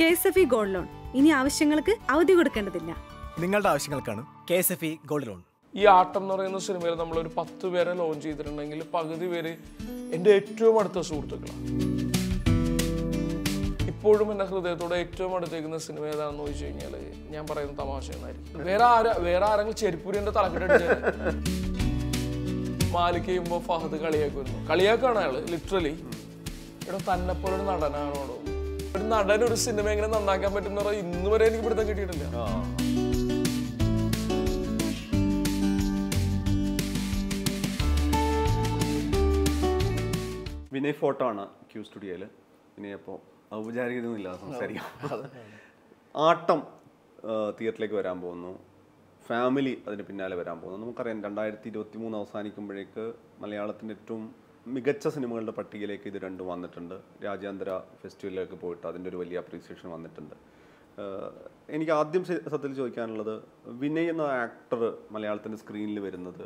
K S gold loan ഇനി ആവശ്യങ്ങൾക്ക് അവധി കൊടുക്കേണ്ടതില്ല നിങ്ങളുടെ ആവശ്യങ്ങൾക്കാണ് ഗോൾഡ് ലോൺ ഈ ആട്ടം എന്ന് പറയുന്ന സിനിമയിൽ നമ്മൾ ഒരു പത്ത് പേരെ ലോഞ്ച് ചെയ്തിട്ടുണ്ടെങ്കിൽ പകുതി പേര് എൻ്റെ ഏറ്റവും അടുത്ത സുഹൃത്തുക്കളാണ് ഇപ്പോഴും എൻ്റെ ഹൃദയത്തോടെ ഏറ്റവും അടുത്തേക്കുന്ന സിനിമ ഏതാണെന്ന് ചോദിച്ചു കഴിഞ്ഞാൽ ഞാൻ പറയുന്ന തമാശ എന്നായിരിക്കും വേറെ ആരാ വേറെ ആരെങ്കിലും ചെരിപ്പൂരിൻ്റെ മാലിക് ഫഹദ് കളിയാക്കുന്നു കളിയാക്കാണ് അയാള് ലിറ്ററലി ഇവിടെ തന്നെ പോലെ ഒരു നടനാണോടോ ഒരു നടൻ ഒരു സിനിമ എങ്ങനെ നന്നാക്കാൻ പറ്റുന്ന ഇന്ന് വരെ എനിക്ക് ഇവിടുത്തെ കിട്ടിയിട്ടില്ല വിനയ് ഫോട്ടോ ആണ് ക്യൂ സ്റ്റുഡിയോയില് വിനയ് അപ്പോൾ ഔപചാരികതയൊന്നുമില്ല സംസാരിക്കാം ആട്ടം തിയേറ്ററിലേക്ക് വരാൻ പോകുന്നു ഫാമിലി അതിന് പിന്നാലെ വരാൻ പോകുന്നത് നമുക്കറിയാം രണ്ടായിരത്തി ഇരുപത്തി മൂന്ന് അവസാനിക്കുമ്പോഴേക്ക് മലയാളത്തിൻ്റെ ഏറ്റവും മികച്ച സിനിമകളുടെ പട്ടികയിലേക്ക് ഇത് രണ്ടും വന്നിട്ടുണ്ട് രാജ്യാന്തര ഫെസ്റ്റിവലിലേക്ക് പോയിട്ട് അതിൻ്റെ ഒരു വലിയ അപ്രീസിയേഷൻ വന്നിട്ടുണ്ട് എനിക്ക് ആദ്യം സത്യത്തിൽ ചോദിക്കാനുള്ളത് വിനയ് എന്ന ആക്ടർ മലയാളത്തിൻ്റെ സ്ക്രീനിൽ വരുന്നത്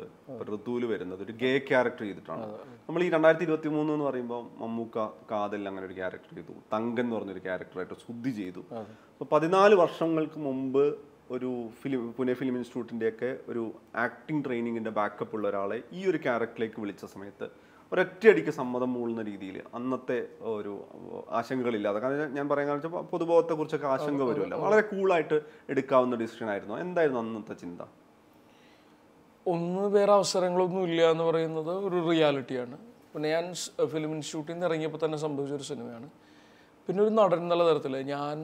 ഋതുവിൽ വരുന്നത് ഒരു ഗേ ക്യാരക്ടർ ചെയ്തിട്ടാണ് നമ്മൾ ഈ രണ്ടായിരത്തി ഇരുപത്തി മൂന്ന് എന്ന് പറയുമ്പോൾ മമ്മൂക്ക കാതൽ അങ്ങനെ ഒരു ക്യാരക്ടർ ചെയ്തു തങ്കൻ എന്ന് പറഞ്ഞൊരു ക്യാരക്ടറായിട്ട് ശുദ്ധി ചെയ്തു അപ്പോൾ പതിനാല് വർഷങ്ങൾക്ക് മുമ്പ് ഒരു ഫിലിം പുനെ ഫിലിം ഇൻസ്റ്റിറ്റ്യൂട്ടിൻ്റെയൊക്കെ ഒരു ആക്ടിങ് ട്രെയിനിങ്ങിൻ്റെ ബാക്കപ്പ് ഉള്ള ഒരാളെ ഈ ഒരു ക്യാരക്ടറിലേക്ക് വിളിച്ച സമയത്ത് ഒരൊറ്റയടിക്ക് സമ്മതം മൂളുന്ന രീതിയിൽ അന്നത്തെ ഒരു ആശങ്കകളില്ലാതെ കാരണം ഞാൻ പറയാൻ കാരണം വെച്ചാൽ പൊതുബോധത്തെക്കുറിച്ചൊക്കെ ആശങ്ക വരുമല്ലോ വളരെ കൂളായിട്ട് എടുക്കാവുന്ന ഡിസിഷൻ ആയിരുന്നു എന്തായിരുന്നു അന്നത്തെ ചിന്ത ഒന്ന് വേറെ അവസരങ്ങളൊന്നും ഇല്ല എന്ന് പറയുന്നത് ഒരു റിയാലിറ്റിയാണ് പിന്നെ ഞാൻ ഫിലിം ഇൻസ്റ്റിറ്റ്യൂട്ടിൽ നിന്ന് ഇറങ്ങിയപ്പോൾ തന്നെ സംഭവിച്ച ഒരു സിനിമയാണ് പിന്നെ ഒരു നടൻ എന്നുള്ള തരത്തിൽ ഞാൻ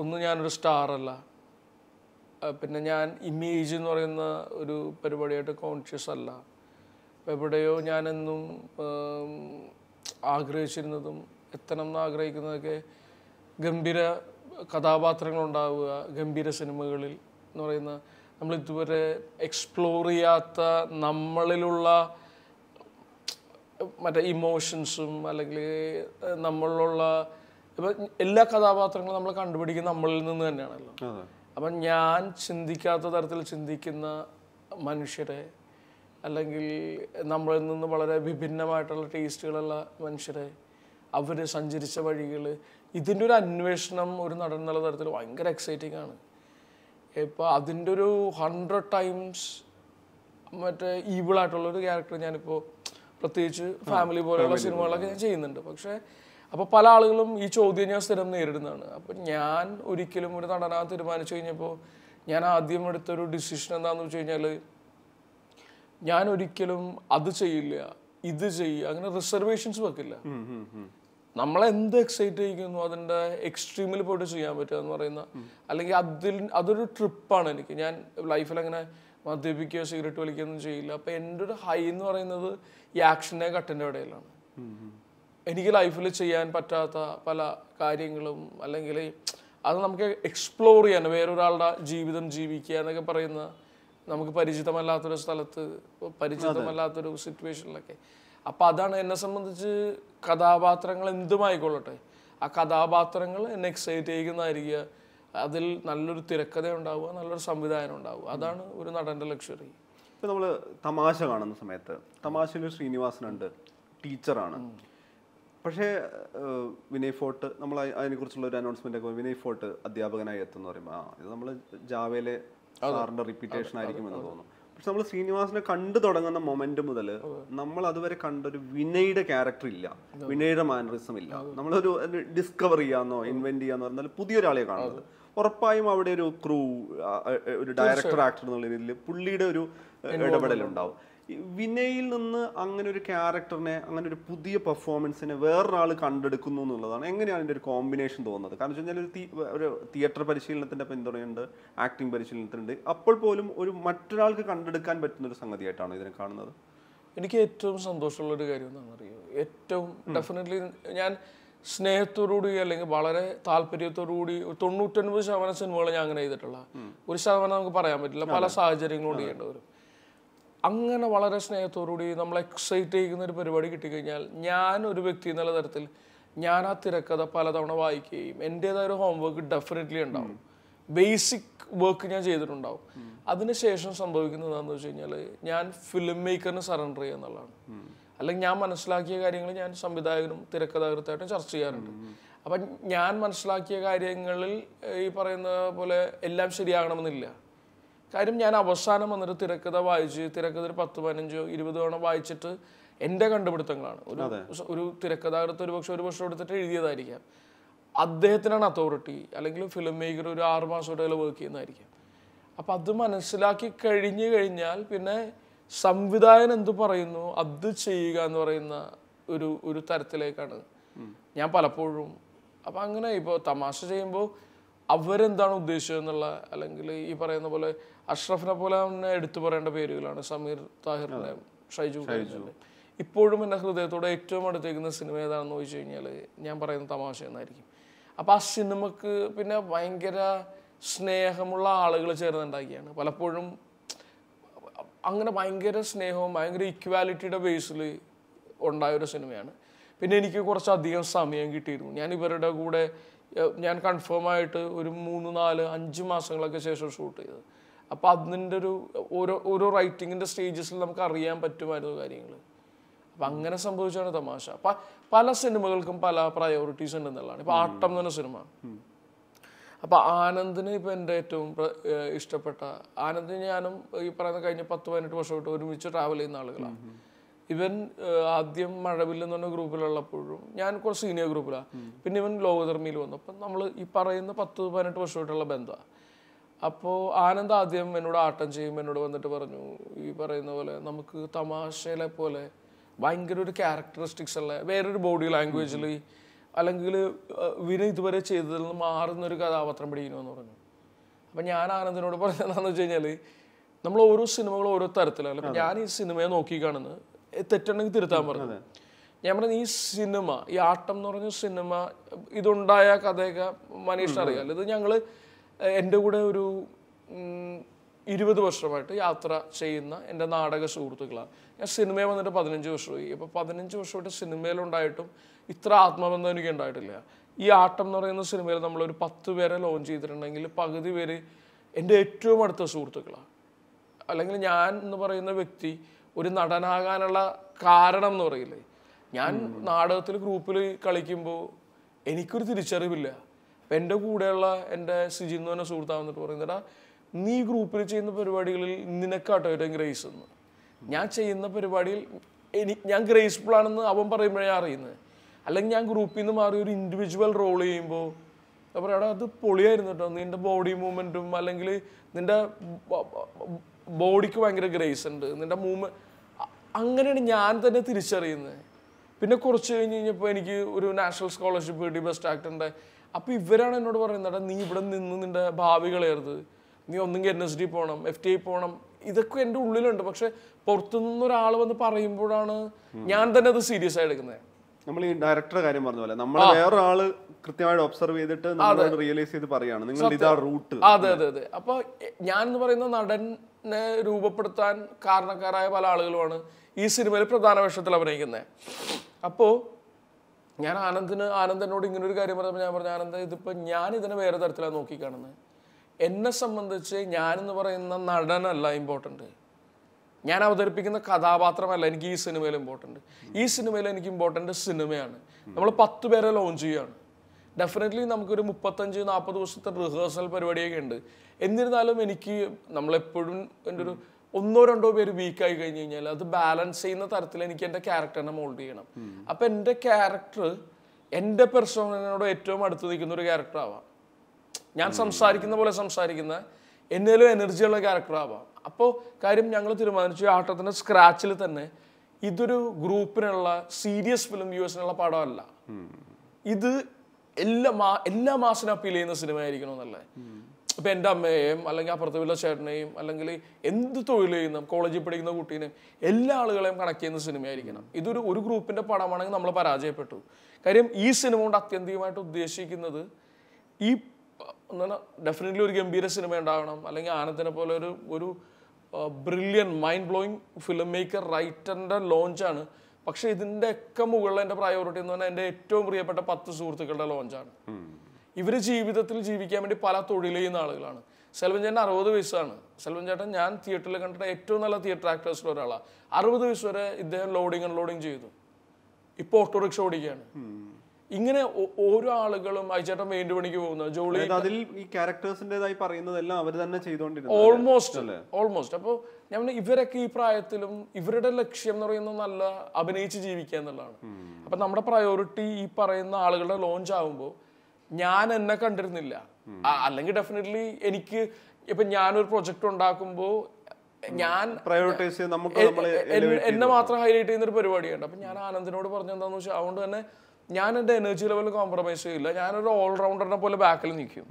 ഒന്ന് ഞാനൊരു സ്റ്റാർ അല്ല പിന്നെ ഞാൻ ഇമേജ് എന്ന് പറയുന്ന ഒരു പരിപാടിയായിട്ട് കോൺഷ്യസ് അല്ല എവിടെയോ ഞാനെന്നും ആഗ്രഹിച്ചിരുന്നതും എത്തണം എന്ന് ആഗ്രഹിക്കുന്നതൊക്കെ ഗംഭീര കഥാപാത്രങ്ങളുണ്ടാവുക ഗംഭീര സിനിമകളിൽ എന്ന് പറയുന്ന നമ്മൾ ഇതുവരെ എക്സ്പ്ലോർ ചെയ്യാത്ത നമ്മളിലുള്ള മറ്റേ ഇമോഷൻസും അല്ലെങ്കിൽ നമ്മളിലുള്ള ഇപ്പം എല്ലാ കഥാപാത്രങ്ങളും നമ്മൾ കണ്ടുപിടിക്കുന്നത് നമ്മളിൽ നിന്ന് തന്നെയാണല്ലോ അപ്പം ഞാൻ ചിന്തിക്കാത്ത തരത്തിൽ ചിന്തിക്കുന്ന മനുഷ്യരെ അല്ലെങ്കിൽ നമ്മളിൽ നിന്ന് വളരെ വിഭിന്നമായിട്ടുള്ള ടേസ്റ്റുകളുള്ള മനുഷ്യരെ അവർ സഞ്ചരിച്ച വഴികൾ ഇതിൻ്റെ ഒരു അന്വേഷണം ഒരു നടൻ എന്നുള്ള തരത്തിൽ ഭയങ്കര എക്സൈറ്റിംഗ് ആണ് ഇപ്പോൾ അതിൻ്റെ ഒരു ഹൺഡ്രഡ് ടൈംസ് മറ്റേ ഒരു ക്യാരക്ടർ ഞാനിപ്പോൾ പ്രത്യേകിച്ച് ഫാമിലി പോലെയുള്ള സിനിമകളൊക്കെ ഞാൻ ചെയ്യുന്നുണ്ട് പക്ഷേ അപ്പോൾ പല ആളുകളും ഈ ചോദ്യം ഞാൻ സ്ഥിരം നേരിടുന്നതാണ് അപ്പം ഞാൻ ഒരിക്കലും ഒരു നടനാ തീരുമാനിച്ചു കഴിഞ്ഞപ്പോൾ ഞാൻ ആദ്യം എടുത്തൊരു ഡിസിഷൻ എന്താണെന്ന് വെച്ച് കഴിഞ്ഞാൽ ഞാൻ ഒരിക്കലും അത് ചെയ്യില്ല ഇത് ചെയ്യുക അങ്ങനെ റിസർവേഷൻസ് വെക്കില്ല നമ്മളെ എന്ത് എക്സൈറ്റ് ചെയ്യിക്കുന്നു അതിൻ്റെ എക്സ്ട്രീമിൽ പോയിട്ട് ചെയ്യാൻ പറ്റുക എന്ന് പറയുന്ന അല്ലെങ്കിൽ അതിൽ അതൊരു ട്രിപ്പാണ് എനിക്ക് ഞാൻ ലൈഫിൽ അങ്ങനെ മദ്യപിക്കുക സിഗരറ്റ് വലിക്കുകയൊന്നും ചെയ്യില്ല അപ്പം എൻ്റെ ഒരു ഹൈ എന്ന് പറയുന്നത് ഈ ആക്ഷൻ്റെ കട്ടിൻ്റെ ഇടയിലാണ് എനിക്ക് ലൈഫിൽ ചെയ്യാൻ പറ്റാത്ത പല കാര്യങ്ങളും അല്ലെങ്കിൽ അത് നമുക്ക് എക്സ്പ്ലോർ ചെയ്യാൻ വേറൊരാളുടെ ജീവിതം ജീവിക്കുക എന്നൊക്കെ പറയുന്ന നമുക്ക് പരിചിതമല്ലാത്തൊരു സ്ഥലത്ത് പരിചിതമല്ലാത്തൊരു സിറ്റുവേഷനിലൊക്കെ അപ്പം അതാണ് എന്നെ സംബന്ധിച്ച് കഥാപാത്രങ്ങൾ എന്തുമായിക്കൊള്ളട്ടെ ആ കഥാപാത്രങ്ങൾ എന്നെ എക്സൈറ്റ് ചെയ്യുന്നതായിരിക്കുക അതിൽ നല്ലൊരു തിരക്കഥ ഉണ്ടാവുക നല്ലൊരു സംവിധാനം ഉണ്ടാവുക അതാണ് ഒരു നടൻ്റെ ലക്ഷറി ഇപ്പം നമ്മൾ തമാശ കാണുന്ന സമയത്ത് തമാശയിൽ ശ്രീനിവാസനുണ്ട് ടീച്ചറാണ് പക്ഷേ വിനയ് ഫോർട്ട് നമ്മൾ അതിനെക്കുറിച്ചുള്ള ഒരു അനൗൺസ്മെന്റ് ഒക്കെ വിനയ് ഫോർട്ട് അധ്യാപകനായി എത്തുന്നു പറയുമ്പോൾ ആ ഇത് നമ്മൾ ജാവയിലെ സാറിൻ്റെ റിപ്പീറ്റേഷൻ എന്ന് തോന്നുന്നു പക്ഷെ നമ്മൾ ശ്രീനിവാസിനെ കണ്ടു തുടങ്ങുന്ന മൊമെന്റ് മുതൽ നമ്മൾ അതുവരെ കണ്ടൊരു വിനയുടെ ക്യാരക്ടർ ഇല്ല വിനയുടെ മാനറിസം ഇല്ല നമ്മളൊരു ഡിസ്കവർ ചെയ്യാന്നോ ഇൻവെന്റ് ചെയ്യാന്നോ പറഞ്ഞാൽ പുതിയൊരാളെ കാണുന്നത് ഉറപ്പായും അവിടെ ഒരു ക്രൂ ഒരു ഡയറക്ടർ ആക്ടർ എന്നുള്ള രീതിയിൽ പുള്ളിയുടെ ഒരു ഉണ്ടാവും വിനയിൽ നിന്ന് അങ്ങനെ ഒരു ക്യാരക്ടറിനെ അങ്ങനെ ഒരു പുതിയ പെർഫോമൻസിനെ വേറൊരാൾ കണ്ടെടുക്കുന്നു എന്നുള്ളതാണ് എങ്ങനെയാണ് ഇതിൻ്റെ ഒരു കോമ്പിനേഷൻ തോന്നുന്നത് കാരണം വെച്ച് കഴിഞ്ഞാൽ ഒരു ഒരു തിയേറ്റർ പരിശീലനത്തിൻ്റെ പിന്തുണയുണ്ട് ആക്ടിങ് പരിശീലനത്തിനുണ്ട് അപ്പോൾ പോലും ഒരു മറ്റൊരാൾക്ക് കണ്ടെടുക്കാൻ പറ്റുന്ന ഒരു സംഗതിയായിട്ടാണ് ഇതിനെ കാണുന്നത് എനിക്ക് ഏറ്റവും സന്തോഷമുള്ള ഒരു കാര്യം എന്താണെന്ന് അറിയോ ഏറ്റവും ഡെഫിനറ്റ്ലി ഞാൻ സ്നേഹത്തോടുകൂടി അല്ലെങ്കിൽ വളരെ താല്പര്യത്തോടുകൂടി തൊണ്ണൂറ്റൊൻപത് ശതമാനം സിനിമകൾ ഞാൻ അങ്ങനെ ചെയ്തിട്ടുള്ള ഒരു ശതമാനം നമുക്ക് പറയാൻ പറ്റില്ല പല സാഹചര്യങ്ങളോട് ചെയ്യേണ്ടി വരും അങ്ങനെ വളരെ സ്നേഹത്തോടുകൂടി നമ്മൾ എക്സൈറ്റ് ചെയ്യുന്ന ഒരു പരിപാടി കിട്ടിക്കഴിഞ്ഞാൽ ഞാൻ ഒരു വ്യക്തി എന്നുള്ള തരത്തിൽ ഞാൻ ആ തിരക്കഥ പലതവണ വായിക്കുകയും എൻ്റെതായ ഒരു ഹോംവർക്ക് ഡെഫിനറ്റ്ലി ഉണ്ടാവും ബേസിക് വർക്ക് ഞാൻ ചെയ്തിട്ടുണ്ടാവും അതിനുശേഷം സംഭവിക്കുന്നത് എന്താണെന്ന് വെച്ച് കഴിഞ്ഞാൽ ഞാൻ ഫിലിം മേക്കറിന് സറണ്ടർ ചെയ്യുക എന്നുള്ളതാണ് അല്ലെങ്കിൽ ഞാൻ മനസ്സിലാക്കിയ കാര്യങ്ങൾ ഞാൻ സംവിധായകനും തിരക്കഥാകൃത്തായിട്ടും ചർച്ച ചെയ്യാറുണ്ട് അപ്പം ഞാൻ മനസ്സിലാക്കിയ കാര്യങ്ങളിൽ ഈ പറയുന്ന പോലെ എല്ലാം ശരിയാകണമെന്നില്ല കാര്യം ഞാൻ അവസാനം വന്നിട്ട് തിരക്കഥ വായിച്ച് തിരക്കഥ ഒരു പത്ത് പതിനഞ്ചോ ഇരുപത് തവണ വായിച്ചിട്ട് എൻ്റെ കണ്ടുപിടുത്തങ്ങളാണ് ഒരു ഒരു തിരക്കഥാകൃത്ത് ഒരു പക്ഷെ ഒരു വർഷം എടുത്തിട്ട് എഴുതിയതായിരിക്കാം അദ്ദേഹത്തിനാണ് അതോറിറ്റി അല്ലെങ്കിൽ ഫിലിം മേക്കർ ഒരു ആറ് ഇടയിൽ വർക്ക് ചെയ്യുന്നതായിരിക്കാം അപ്പം അത് മനസ്സിലാക്കി കഴിഞ്ഞു കഴിഞ്ഞാൽ പിന്നെ സംവിധായകൻ എന്ത് പറയുന്നു അത് ചെയ്യുക എന്ന് പറയുന്ന ഒരു ഒരു തരത്തിലേക്കാണ് ഞാൻ പലപ്പോഴും അപ്പം അങ്ങനെ ഇപ്പോൾ തമാശ ചെയ്യുമ്പോൾ അവരെന്താണ് ഉദ്ദേശിച്ചത് എന്നുള്ള അല്ലെങ്കിൽ ഈ പറയുന്ന പോലെ അഷ്റഫിനെ പോലെ തന്നെ എടുത്തു പറയേണ്ട പേരുകളാണ് സമീർ താഹിറിനെ ഷൈജു ഇപ്പോഴും എൻ്റെ ഹൃദയത്തോടെ ഏറ്റവും അടുത്തേക്കുന്ന സിനിമ ഏതാണെന്ന് ചോദിച്ചു കഴിഞ്ഞാൽ ഞാൻ പറയുന്ന തമാശ എന്നായിരിക്കും അപ്പം ആ സിനിമക്ക് പിന്നെ ഭയങ്കര സ്നേഹമുള്ള ആളുകൾ ചേർന്നുണ്ടാക്കിയാണ് പലപ്പോഴും അങ്ങനെ ഭയങ്കര സ്നേഹവും ഭയങ്കര ഇക്വാലിറ്റിയുടെ ബേസിൽ ഉണ്ടായൊരു സിനിമയാണ് പിന്നെ എനിക്ക് കുറച്ചധികം സമയം കിട്ടിയിരുന്നു ഞാൻ ഇവരുടെ കൂടെ ഞാൻ കൺഫേം ആയിട്ട് ഒരു മൂന്ന് നാല് അഞ്ച് മാസങ്ങളൊക്കെ ശേഷം ഷൂട്ട് ചെയ്തത് അപ്പോൾ അതിൻ്റെ ഒരു ഓരോ ഓരോ റൈറ്റിങ്ങിൻ്റെ സ്റ്റേജസിൽ നമുക്ക് അറിയാൻ പറ്റുമായിരുന്നു കാര്യങ്ങൾ അപ്പം അങ്ങനെ സംഭവിച്ചാണ് തമാശ അപ്പം പല സിനിമകൾക്കും പല പ്രയോറിറ്റീസ് ഉണ്ട് എന്നുള്ളതാണ് ഇപ്പം ആട്ടം എന്ന സിനിമ അപ്പം ആനന്ദിന് ഇപ്പം എൻ്റെ ഏറ്റവും ഇഷ്ടപ്പെട്ട ആനന്ദിന് ഞാനും ഈ പറയുന്ന കഴിഞ്ഞ പത്ത് പതിനെട്ട് വർഷമായിട്ട് ഒരുമിച്ച് ട്രാവൽ ചെയ്യുന്ന ആളുകളാണ് ഇവൻ ആദ്യം മഴവിൽ എന്ന് പറഞ്ഞ ഗ്രൂപ്പിലുള്ളപ്പോഴും ഞാൻ കുറച്ച് സീനിയർ ഗ്രൂപ്പിലാണ് പിന്നെ ഇവൻ ലോകധർമ്മിയിൽ വന്നു അപ്പം നമ്മൾ ഈ പറയുന്ന പത്ത് പതിനെട്ട് വർഷമായിട്ടുള്ള ബന്ധമാണ് അപ്പോൾ ആനന്ദ് ആദ്യം എന്നോട് ആട്ടം ചെയ്യും എന്നോട് വന്നിട്ട് പറഞ്ഞു ഈ പറയുന്ന പോലെ നമുക്ക് തമാശയിലെ പോലെ ഭയങ്കര ഒരു ക്യാരക്ടറിസ്റ്റിക്സ് ഉള്ള വേറൊരു ബോഡി ലാംഗ്വേജിൽ അല്ലെങ്കിൽ വിന ഇതുവരെ ചെയ്തതിൽ നിന്ന് ഒരു കഥാപാത്രം പിടിക്കണമെന്ന് പറഞ്ഞു അപ്പം ഞാൻ ആനന്ദിനോട് പറഞ്ഞതെന്ന് വെച്ച് കഴിഞ്ഞാൽ നമ്മൾ ഓരോ സിനിമകളും ഓരോ തരത്തിലാണ് ഞാൻ ഈ സിനിമയെ നോക്കി കാണുന്നത് തെറ്റുണ്ടെങ്കിൽ തിരുത്താൻ പറഞ്ഞത് ഞാൻ പറഞ്ഞ ഈ സിനിമ ഈ ആട്ടം എന്ന് പറഞ്ഞ സിനിമ ഇതുണ്ടായ കഥയൊക്കെ മനീഷ് അറിയാം ഇത് ഞങ്ങൾ എൻ്റെ കൂടെ ഒരു ഇരുപത് വർഷമായിട്ട് യാത്ര ചെയ്യുന്ന എൻ്റെ നാടക സുഹൃത്തുക്കളാണ് ഞാൻ സിനിമയെ വന്നിട്ട് പതിനഞ്ച് വർഷമായി അപ്പോൾ പതിനഞ്ച് വർഷമായിട്ട് സിനിമയിലുണ്ടായിട്ടും ഇത്ര ആത്മബന്ധം എനിക്ക് ഉണ്ടായിട്ടില്ല ഈ ആട്ടം എന്ന് പറയുന്ന സിനിമയിൽ നമ്മളൊരു പത്ത് പേരെ ലോഞ്ച് ചെയ്തിട്ടുണ്ടെങ്കിൽ പകുതി പേര് എൻ്റെ ഏറ്റവും അടുത്ത സുഹൃത്തുക്കളാണ് അല്ലെങ്കിൽ ഞാൻ എന്ന് പറയുന്ന വ്യക്തി ഒരു നടനാകാനുള്ള കാരണം എന്ന് പറയില്ലേ ഞാൻ നാടകത്തിൽ ഗ്രൂപ്പിൽ കളിക്കുമ്പോൾ എനിക്കൊരു തിരിച്ചറിവില്ല അപ്പം എൻ്റെ കൂടെയുള്ള എൻ്റെ സിജിൻ എന്ന് പറഞ്ഞ സുഹൃത്താവെന്നിട്ട് പറയുന്നതാ നീ ഗ്രൂപ്പിൽ ചെയ്യുന്ന പരിപാടികളിൽ നിനക്കാട്ടോ ഏറ്റവും ഗ്രേസ് എന്ന് ഞാൻ ചെയ്യുന്ന പരിപാടിയിൽ എനിക്ക് ഞാൻ ഗ്രേസ്ഫുൾ ആണെന്ന് അവൻ പറയുമ്പോഴേ അറിയുന്നത് അല്ലെങ്കിൽ ഞാൻ ഗ്രൂപ്പിൽ നിന്ന് മാറി ഒരു ഇൻഡിവിജ്വൽ റോൾ ചെയ്യുമ്പോൾ അപ്പോൾ അത് പൊളിയായിരുന്നു കേട്ടോ നിൻ്റെ ബോഡി മൂവ്മെൻറ്റും അല്ലെങ്കിൽ നിൻ്റെ ബോഡിക്ക് ഭയങ്കര ഗ്രേസ് ഉണ്ട് നിൻ്റെ മൂവ്മെൻറ്റ് അങ്ങനെയാണ് ഞാൻ തന്നെ തിരിച്ചറിയുന്നത് പിന്നെ കുറച്ച് കഴിഞ്ഞ് കഴിഞ്ഞപ്പോൾ എനിക്ക് ഒരു നാഷണൽ സ്കോളർഷിപ്പ് കിട്ടി ബെസ്റ്റ് ആക്ടറിൻ്റെ അപ്പോൾ ഇവരാണ് എന്നോട് പറയുന്നത് നീ ഇവിടെ നിന്ന് നിൻ്റെ ഭാവി കളയരുത് നീ ഒന്നെങ്കിൽ എൻ എസ് ഡി പോകണം എഫ് ടി ഐ പോകണം ഇതൊക്കെ എൻ്റെ ഉള്ളിലുണ്ട് പക്ഷെ പുറത്തുനിന്ന് ഒരാൾ വന്ന് പറയുമ്പോഴാണ് ഞാൻ തന്നെ അത് സീരിയസ് ആയി എടുക്കുന്നത് നമ്മൾ ഈ ഡയറക്ടറുടെ കാര്യം പറഞ്ഞ പോലെ നമ്മൾ വേറൊരാള് കൃത്യമായിട്ട് ഒബ്സർവ് ചെയ്തിട്ട് റിയലൈസ് ചെയ്ത് പറയാണ് നിങ്ങൾ ഇതാ റൂട്ട് അതെ അതെ അതെ അപ്പൊ ഞാൻ എന്ന് പറയുന്ന നടനെ രൂപപ്പെടുത്താൻ കാരണക്കാരായ പല ആളുകളുമാണ് ഈ സിനിമയിൽ പ്രധാന വേഷത്തിൽ അഭിനയിക്കുന്നത് അപ്പോൾ ഞാൻ ആനന്ദിന് ആനന്ദനോട് ഇങ്ങനൊരു കാര്യം പറഞ്ഞപ്പോൾ ഞാൻ പറഞ്ഞു ആനന്ദ ഇതിപ്പോൾ ഞാൻ ഇതിനെ വേറെ തരത്തിലാണ് നോക്കിക്കാണുന്നത് എന്നെ സംബന്ധിച്ച് ഞാനെന്ന് പറയുന്ന നടനല്ല ഇമ്പോർട്ടൻ്റ് ഞാൻ അവതരിപ്പിക്കുന്ന കഥാപാത്രമല്ല എനിക്ക് ഈ സിനിമയിൽ ഇമ്പോർട്ടൻ്റ് ഈ സിനിമയിൽ എനിക്ക് ഇമ്പോർട്ടൻ്റ് സിനിമയാണ് നമ്മൾ പത്ത് പേരെ ലോഞ്ച് ചെയ്യുകയാണ് ഡെഫിനറ്റ്ലി നമുക്കൊരു മുപ്പത്തഞ്ച് നാൽപ്പത് ദിവസത്തെ റിഹേഴ്സൽ പരിപാടിയൊക്കെ ഉണ്ട് എന്നിരുന്നാലും എനിക്ക് നമ്മളെപ്പോഴും എൻ്റെ ഒരു ഒന്നോ രണ്ടോ പേര് വീക്കായി കഴിഞ്ഞു കഴിഞ്ഞാൽ അത് ബാലൻസ് ചെയ്യുന്ന തരത്തിൽ എനിക്ക് എൻ്റെ ക്യാരക്ടറിനെ മോൾഡ് ചെയ്യണം അപ്പൊ എൻ്റെ ക്യാരക്ടർ എൻ്റെ പെർസോണിനോട് ഏറ്റവും അടുത്ത് നിൽക്കുന്ന ഒരു ക്യാരക്ടർ ആവാം ഞാൻ സംസാരിക്കുന്ന പോലെ സംസാരിക്കുന്ന എന്നേലും എനർജിയുള്ള ക്യാരക്ടർ ആവാം അപ്പോൾ കാര്യം ഞങ്ങൾ തീരുമാനിച്ചു ആട്ടത്തിൻ്റെ സ്ക്രാച്ചിൽ തന്നെ ഇതൊരു ഗ്രൂപ്പിനുള്ള സീരിയസ് ഫിലിം വ്യൂവേഴ്സിനുള്ള പടമല്ല ഇത് എല്ലാ എല്ലാ മാസിനും അപ്പീൽ ചെയ്യുന്ന സിനിമ ആയിരിക്കണം എന്നല്ലേ ഇപ്പം എൻ്റെ അമ്മയെയും അല്ലെങ്കിൽ അപ്പുറത്തെ വില്ല ചേട്ടനെയും അല്ലെങ്കിൽ എന്ത് തൊഴിൽ ചെയ്യുന്ന കോളേജിൽ പഠിക്കുന്ന കുട്ടീനെയും എല്ലാ ആളുകളെയും കണക്ട് ചെയ്യുന്ന സിനിമയായിരിക്കണം ഇതൊരു ഒരു ഗ്രൂപ്പിൻ്റെ പടമാണെങ്കിൽ നമ്മൾ പരാജയപ്പെട്ടു കാര്യം ഈ സിനിമ കൊണ്ട് അത്യന്തികമായിട്ട് ഉദ്ദേശിക്കുന്നത് ഈ എന്താണ് ഡെഫിനറ്റ്ലി ഒരു ഗംഭീര സിനിമ ഉണ്ടാകണം അല്ലെങ്കിൽ ആനന്ദിനെ പോലെ ഒരു ഒരു brilliant mind blowing film maker റൈറ്ററിൻ്റെ ലോഞ്ചാണ് പക്ഷേ ഒക്കെ മുകളിൽ എൻ്റെ പ്രയോറിറ്റി എന്ന് പറഞ്ഞാൽ എൻ്റെ ഏറ്റവും പ്രിയപ്പെട്ട പത്ത് സുഹൃത്തുക്കളുടെ ലോഞ്ചാണ് ഇവർ ജീവിതത്തിൽ ജീവിക്കാൻ വേണ്ടി പല തൊഴിൽ ചെയ്യുന്ന ആളുകളാണ് സെൽവൻ ചേട്ടൻ അറുപത് വയസ്സാണ് സെൽവൻ ചേട്ടൻ ഞാൻ തിയേറ്ററിൽ കണ്ടിട്ട് ഏറ്റവും നല്ല തിയേറ്റർ ആക്ടേഴ്സിൽ ഒരാളാണ് അറുപത് വയസ്സ് വരെ ഇദ്ദേഹം ലോഡിങ് അൺലോഡിങ് ചെയ്തു ഇപ്പോൾ ഓട്ടോറിക്ഷ ഓടിക്കുകയാണ് ഇങ്ങനെ ഓരോ ആളുകളും അയച്ചേട്ടൻ വേണ്ടി പണിക്ക് പോകുന്ന ജോളി അതിൽ ഈ ക്യാരക്ടേഴ്സിൻ്റെതായി പറയുന്നതെല്ലാം അവർ തന്നെ ഓൾമോസ്റ്റ് അല്ലേ ഓൾമോസ്റ്റ് അപ്പോൾ ഞാൻ ഇവരൊക്കെ ഈ പ്രായത്തിലും ഇവരുടെ ലക്ഷ്യം എന്ന് പറയുന്നത് നല്ല അഭിനയിച്ച് ജീവിക്കുക എന്നുള്ളതാണ് അപ്പം നമ്മുടെ പ്രയോറിറ്റി ഈ പറയുന്ന ആളുകളുടെ ലോഞ്ച് ആകുമ്പോൾ ഞാൻ എന്നെ കണ്ടിരുന്നില്ല അല്ലെങ്കിൽ ഡെഫിനറ്റ്ലി എനിക്ക് ഇപ്പൊ ഞാനൊരു പ്രൊജക്ട് ഉണ്ടാക്കുമ്പോൾ ഞാൻ പ്രയോറിറ്റൈസ് എന്നെ മാത്രം ഹൈലൈറ്റ് ചെയ്യുന്ന ഒരു പരിപാടിയുണ്ട് അപ്പൊ ഞാൻ ആനന്ദിനോട് പറഞ്ഞെന്താന്ന് വെച്ചാൽ അതുകൊണ്ട് തന്നെ ഞാൻ എന്റെ എനർജി ലെവൽ കോംപ്രമൈസ് ചെയ്യില്ല ഞാനൊരു ഓൾറൗണ്ടറിനെ പോലെ ബാക്കിൽ നിൽക്കും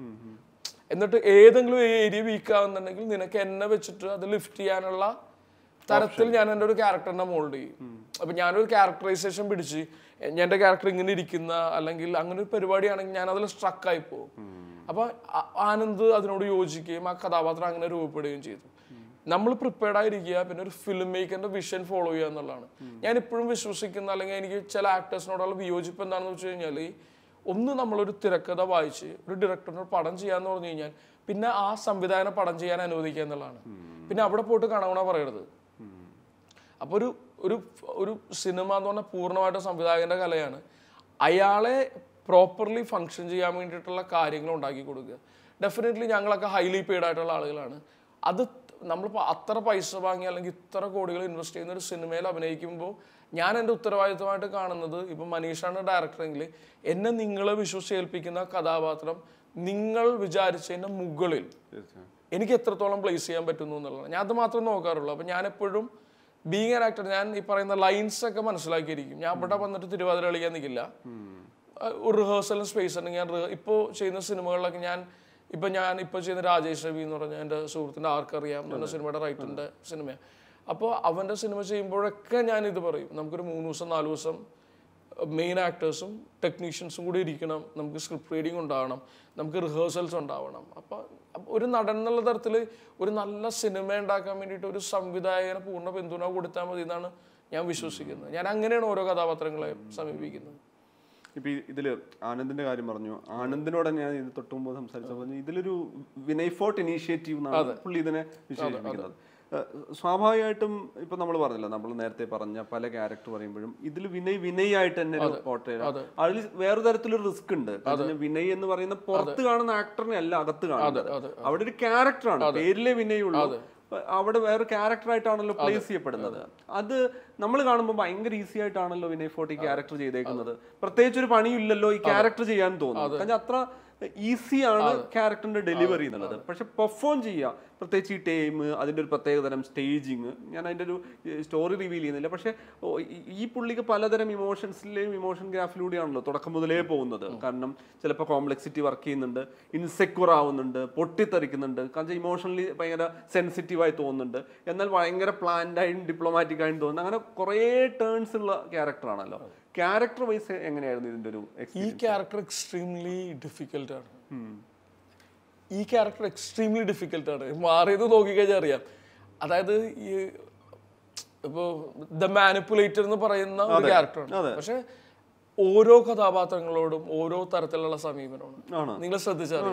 എന്നിട്ട് ഏതെങ്കിലും ഏരിയ വീക്ക് ആവുന്നുണ്ടെങ്കിൽ നിനക്ക് എന്നെ വെച്ചിട്ട് അത് ലിഫ്റ്റ് ചെയ്യാനുള്ള തരത്തിൽ ഞാൻ എൻ്റെ ഒരു ക്യാരക്ടറിനെ മോൾഡ് ചെയ്യും അപ്പൊ ഞാനൊരു ക്യാരക്ടറൈസേഷൻ പിടിച്ച് എൻ്റെ ക്യാരക്ടർ ഇങ്ങനെ ഇരിക്കുന്ന അല്ലെങ്കിൽ അങ്ങനെ ഒരു പരിപാടിയാണെങ്കിൽ ഞാൻ അതിൽ സ്ട്രക്കായി പോകും അപ്പൊ ആനന്ദ് അതിനോട് യോജിക്കുകയും ആ കഥാപാത്രം അങ്ങനെ രൂപപ്പെടുകയും ചെയ്തു നമ്മൾ പ്രിപ്പയർഡ് ആയിരിക്കുക പിന്നെ ഒരു ഫിലിം മേക്കറിന്റെ വിഷൻ ഫോളോ ചെയ്യുക എന്നുള്ളതാണ് ഞാൻ ഇപ്പോഴും വിശ്വസിക്കുന്ന അല്ലെങ്കിൽ എനിക്ക് ചില ആക്ടേഴ്സിനോടുള്ള വിയോജിപ്പ് എന്താണെന്ന് വെച്ച് കഴിഞ്ഞാൽ ഒന്ന് നമ്മളൊരു തിരക്കഥ വായിച്ച് ഒരു ഡിറക്ടറിനോട് പടം ചെയ്യാന്ന് പറഞ്ഞു കഴിഞ്ഞാൽ പിന്നെ ആ സംവിധാനം പടം ചെയ്യാൻ അനുവദിക്കുക എന്നുള്ളതാണ് പിന്നെ അവിടെ പോയിട്ട് കണവണ പറയരുത് അപ്പോൾ ഒരു ഒരു ഒരു സിനിമ എന്ന് പറഞ്ഞാൽ പൂർണ്ണമായിട്ട് സംവിധായകൻ്റെ കലയാണ് അയാളെ പ്രോപ്പർലി ഫങ്ഷൻ ചെയ്യാൻ വേണ്ടിയിട്ടുള്ള കാര്യങ്ങൾ ഉണ്ടാക്കി കൊടുക്കുക ഡെഫിനറ്റ്ലി ഞങ്ങളൊക്കെ ഹൈലി പെയ്ഡ് ആയിട്ടുള്ള ആളുകളാണ് അത് നമ്മളിപ്പോൾ അത്ര പൈസ വാങ്ങി അല്ലെങ്കിൽ ഇത്ര കോടികൾ ഇൻവെസ്റ്റ് ചെയ്യുന്ന ഒരു സിനിമയിൽ അഭിനയിക്കുമ്പോൾ ഞാൻ എൻ്റെ ഉത്തരവാദിത്തമായിട്ട് കാണുന്നത് ഇപ്പം മനീഷാണ് ഡയറക്ടറെങ്കിൽ എന്നെ നിങ്ങളെ വിശ്വസിച്ചേൽപ്പിക്കുന്ന കഥാപാത്രം നിങ്ങൾ വിചാരിച്ചതിൻ്റെ മുകളിൽ എനിക്ക് എത്രത്തോളം പ്ലേസ് ചെയ്യാൻ പറ്റുന്നു എന്നുള്ളതാണ് ഞാൻ അത് മാത്രം നോക്കാറുള്ളൂ അപ്പം ഞാൻ എപ്പോഴും ബീങ് ആൻ ആക്ടർ ഞാൻ ഈ പറയുന്ന ലൈൻസ് ഒക്കെ മനസ്സിലാക്കിയിരിക്കും ഞാൻ അവിടെ വന്നിട്ട് തിരുവാതിര കളിക്കാൻ നിൽക്കില്ല ഒരു റിഹേഴ്സലും സ്പേസ് ഉണ്ട് ഞാൻ ഇപ്പോൾ ചെയ്യുന്ന സിനിമകളിലൊക്കെ ഞാൻ ഇപ്പം ഞാൻ ഇപ്പോൾ ചെയ്യുന്ന രാജേഷ് രവി എന്ന് പറഞ്ഞ എൻ്റെ സുഹൃത്തിൻ്റെ ആർക്കറിയാം എന്ന സിനിമയുടെ റൈറ്ററിൻ്റെ സിനിമയാണ് അപ്പോൾ അവൻ്റെ സിനിമ ചെയ്യുമ്പോഴൊക്കെ ഞാൻ ഇത് പറയും നമുക്കൊരു മൂന്ന് ദിവസം നാല് ദിവസം മെയിൻ ആക്ടേഴ്സും ടെക്നീഷ്യൻസും കൂടി ഇരിക്കണം നമുക്ക് സ്ക്രിപ്റ്റ് റീഡിങ് ഉണ്ടാവണം നമുക്ക് റിഹേഴ്സൽസ് ഉണ്ടാവണം അപ്പോൾ ഒരു നടൻ എന്നുള്ള തരത്തിൽ ഒരു നല്ല സിനിമ ഉണ്ടാക്കാൻ വേണ്ടിയിട്ട് ഒരു സംവിധായകന് പൂർണ്ണ പിന്തുണ കൊടുത്താൽ മതി എന്നാണ് ഞാൻ വിശ്വസിക്കുന്നത് ഞാൻ അങ്ങനെയാണ് ഓരോ കഥാപാത്രങ്ങളെ സമീപിക്കുന്നത് ഇപ്പൊ ഇതില് ആനന്ദിന്റെ കാര്യം പറഞ്ഞു ആനന്ദിനോട് ഞാൻ ഇത് തൊട്ടുമ്പോൾ സംസാരിച്ചു ഇതിലൊരു വിനയ് ഇനീഷ്യേറ്റീവ് പുള്ളി ഇതിനെ വിശേഷിപ്പിക്കുന്നത് സ്വാഭാവികമായിട്ടും ഇപ്പൊ നമ്മൾ പറഞ്ഞില്ല നമ്മൾ നേരത്തെ പറഞ്ഞ പല ക്യാരക്ടർ പറയുമ്പോഴും ഇതിൽ വിനയ് വിനയായിട്ട് തന്നെ ഒരു പോർട്രേ അതിൽ വേറെ തരത്തിലൊരു റിസ്ക് ഉണ്ട് വിനയ് എന്ന് പറയുന്ന പുറത്ത് കാണുന്ന ആക്ടറിനെ അല്ല അകത്ത് കാണുന്നത് അവിടെ ഒരു ക്യാരക്ടറാണ് പേരിലെ വിനയ് ഉള്ളൂ അവിടെ വേറെ ക്യാരക്ടറായിട്ടാണല്ലോ പ്ലേസ് ചെയ്യപ്പെടുന്നത് അത് നമ്മൾ കാണുമ്പോൾ ഭയങ്കര ഈസി ആയിട്ടാണല്ലോ വിനയ് ഫോർട്ടി ക്യാരക്ടർ ചെയ്തേക്കുന്നത് പ്രത്യേകിച്ച് ഒരു പണിയില്ലല്ലോ ഈ ക്യാരക്ടർ ചെയ്യാൻ തോന്നുന്നു കാരണം അത്ര ആണ് ക്യാരക്ടറിന്റെ ഡെലിവറി എന്നുള്ളത് പക്ഷെ പെർഫോം ചെയ്യുക പ്രത്യേകിച്ച് ഈ ടൈം അതിൻ്റെ ഒരു പ്രത്യേക തരം സ്റ്റേജിങ് ഞാൻ അതിൻ്റെ ഒരു സ്റ്റോറി റിവീൽ ചെയ്യുന്നില്ല പക്ഷെ ഈ പുള്ളിക്ക് പലതരം ഇമോഷൻസിലെയും ഇമോഷൻ ഗ്രാഫിലൂടെയാണല്ലോ തുടക്കം മുതലേ പോകുന്നത് കാരണം ചിലപ്പോൾ കോംപ്ലക്സിറ്റി വർക്ക് ചെയ്യുന്നുണ്ട് ഇൻസെക്യൂർ ആവുന്നുണ്ട് പൊട്ടിത്തെറിക്കുന്നുണ്ട് കാരണം ഇമോഷണലി ഭയങ്കര സെൻസിറ്റീവായി തോന്നുന്നുണ്ട് എന്നാൽ ഭയങ്കര പ്ലാൻഡായും ഡിപ്ലോമാറ്റിക്കായും തോന്നുന്നു അങ്ങനെ കുറേ ടേൺസ് ഉള്ള ക്യാരക്ടറാണല്ലോ ക്യാരക്ടർ വൈസ് എങ്ങനെയായിരുന്നു ഇതിന്റെ ഒരു ഈ ക്യാരക്ടർ എക്സ്ട്രീംലി ഡിഫിക്കൽട്ടാണ് ഈ ക്യാരക്ടർ എക്സ്ട്രീംലി ഡിഫിക്കൽട്ടാണ് മാറിയത് നോക്കിക്കഴിഞ്ഞാൽ അറിയാം അതായത് ഈ ഇപ്പോൾ ദ മാനിപ്പുലേറ്റർ എന്ന് പറയുന്ന ഒരു ക്യാരക്ടറാണ് പക്ഷെ ഓരോ കഥാപാത്രങ്ങളോടും ഓരോ തരത്തിലുള്ള സമീപനമാണ് നിങ്ങൾ ശ്രദ്ധിച്ചാൽ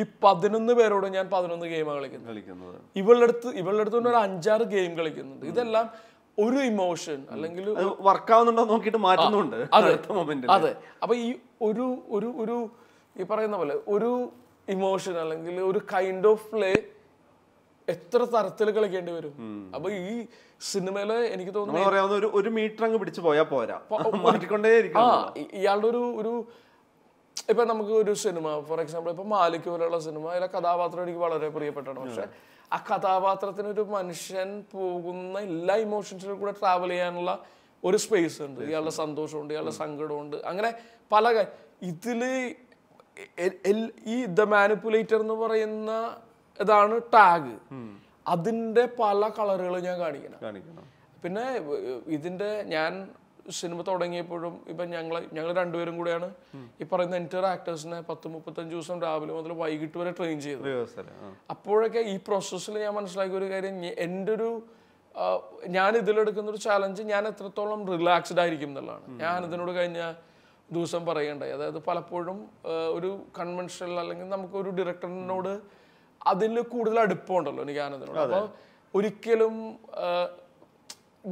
ഈ പതിനൊന്ന് പേരോടും ഞാൻ പതിനൊന്ന് ഗെയിമാണ് കളിക്കുന്നത് ഇവളുടെ അടുത്ത് ഇവളുടെ അടുത്ത് ഒരു അഞ്ചാറ് ഗെയിം കളിക്കുന്നുണ്ട് ഇതെല്ലാം ഒരു ഇമോഷൻ അല്ലെങ്കിൽ വർക്ക് ആവുന്നുണ്ടോ നോക്കിയിട്ട് മാറ്റുന്നുണ്ട് അതെ അപ്പൊ ഈ ഒരു ഒരു ഒരു ഈ പറയുന്ന പോലെ ഒരു ഇമോഷൻ അല്ലെങ്കിൽ ഒരു കൈൻഡ് ഓഫ് പ്ലേ എത്ര തരത്തിൽ കളിക്കേണ്ടി വരും അപ്പൊ ഈ സിനിമയില് എനിക്ക് തോന്നുന്നു ഒരു മീറ്റർ അങ്ങ് പിടിച്ചു പോയാ പോരാ മാറ്റിക്കൊണ്ടേ ഇയാളുടെ ഒരു ഒരു ഇപ്പൊ നമുക്ക് ഒരു സിനിമ ഫോർ എക്സാമ്പിൾ ഇപ്പൊ മാലിക് പോലെയുള്ള സിനിമ അതിലെ കഥാപാത്രം എനിക്ക് വളരെ പ്രിയപ്പെട്ടാണ് പക്ഷെ ആ കഥാപാത്രത്തിനൊരു മനുഷ്യൻ പോകുന്ന എല്ലാ ഇമോഷൻസിലും കൂടെ ട്രാവൽ ചെയ്യാനുള്ള ഒരു സ്പേസ് ഉണ്ട് ഇയാളുടെ സന്തോഷമുണ്ട് ഇയാളുടെ സങ്കടമുണ്ട് അങ്ങനെ പല ഇതിൽ ഈ ദ മാനിപ്പുലേറ്റർ എന്ന് പറയുന്ന ഇതാണ് ടാഗ് അതിന്റെ പല കളറുകൾ ഞാൻ കാണിക്കണം പിന്നെ ഇതിന്റെ ഞാൻ സിനിമ തുടങ്ങിയപ്പോഴും ഇപ്പം ഞങ്ങൾ ഞങ്ങൾ രണ്ടുപേരും കൂടെയാണ് ഈ പറയുന്ന എൻറ്റയർ ആക്ടേഴ്സിനെ പത്ത് മുപ്പത്തഞ്ച് ദിവസം രാവിലെ മുതൽ വൈകിട്ട് വരെ ട്രെയിൻ ചെയ്തത് അപ്പോഴൊക്കെ ഈ പ്രോസസ്സിൽ ഞാൻ മനസ്സിലാക്കിയ ഒരു കാര്യം എൻ്റെ ഒരു ഞാൻ ഇതിലെടുക്കുന്ന ഒരു ചാലഞ്ച് ഞാൻ എത്രത്തോളം റിലാക്സ്ഡ് ആയിരിക്കും എന്നുള്ളതാണ് ഞാൻ ഇതിനോട് കഴിഞ്ഞ ദിവസം പറയണ്ടായി അതായത് പലപ്പോഴും ഒരു കൺവെൻഷണൽ അല്ലെങ്കിൽ നമുക്ക് ഒരു ഡിറക്ടറിനോട് അതിൽ കൂടുതൽ അടുപ്പമുണ്ടല്ലോ എനിക്ക് ആനന്ദിനോട് അപ്പോൾ ഒരിക്കലും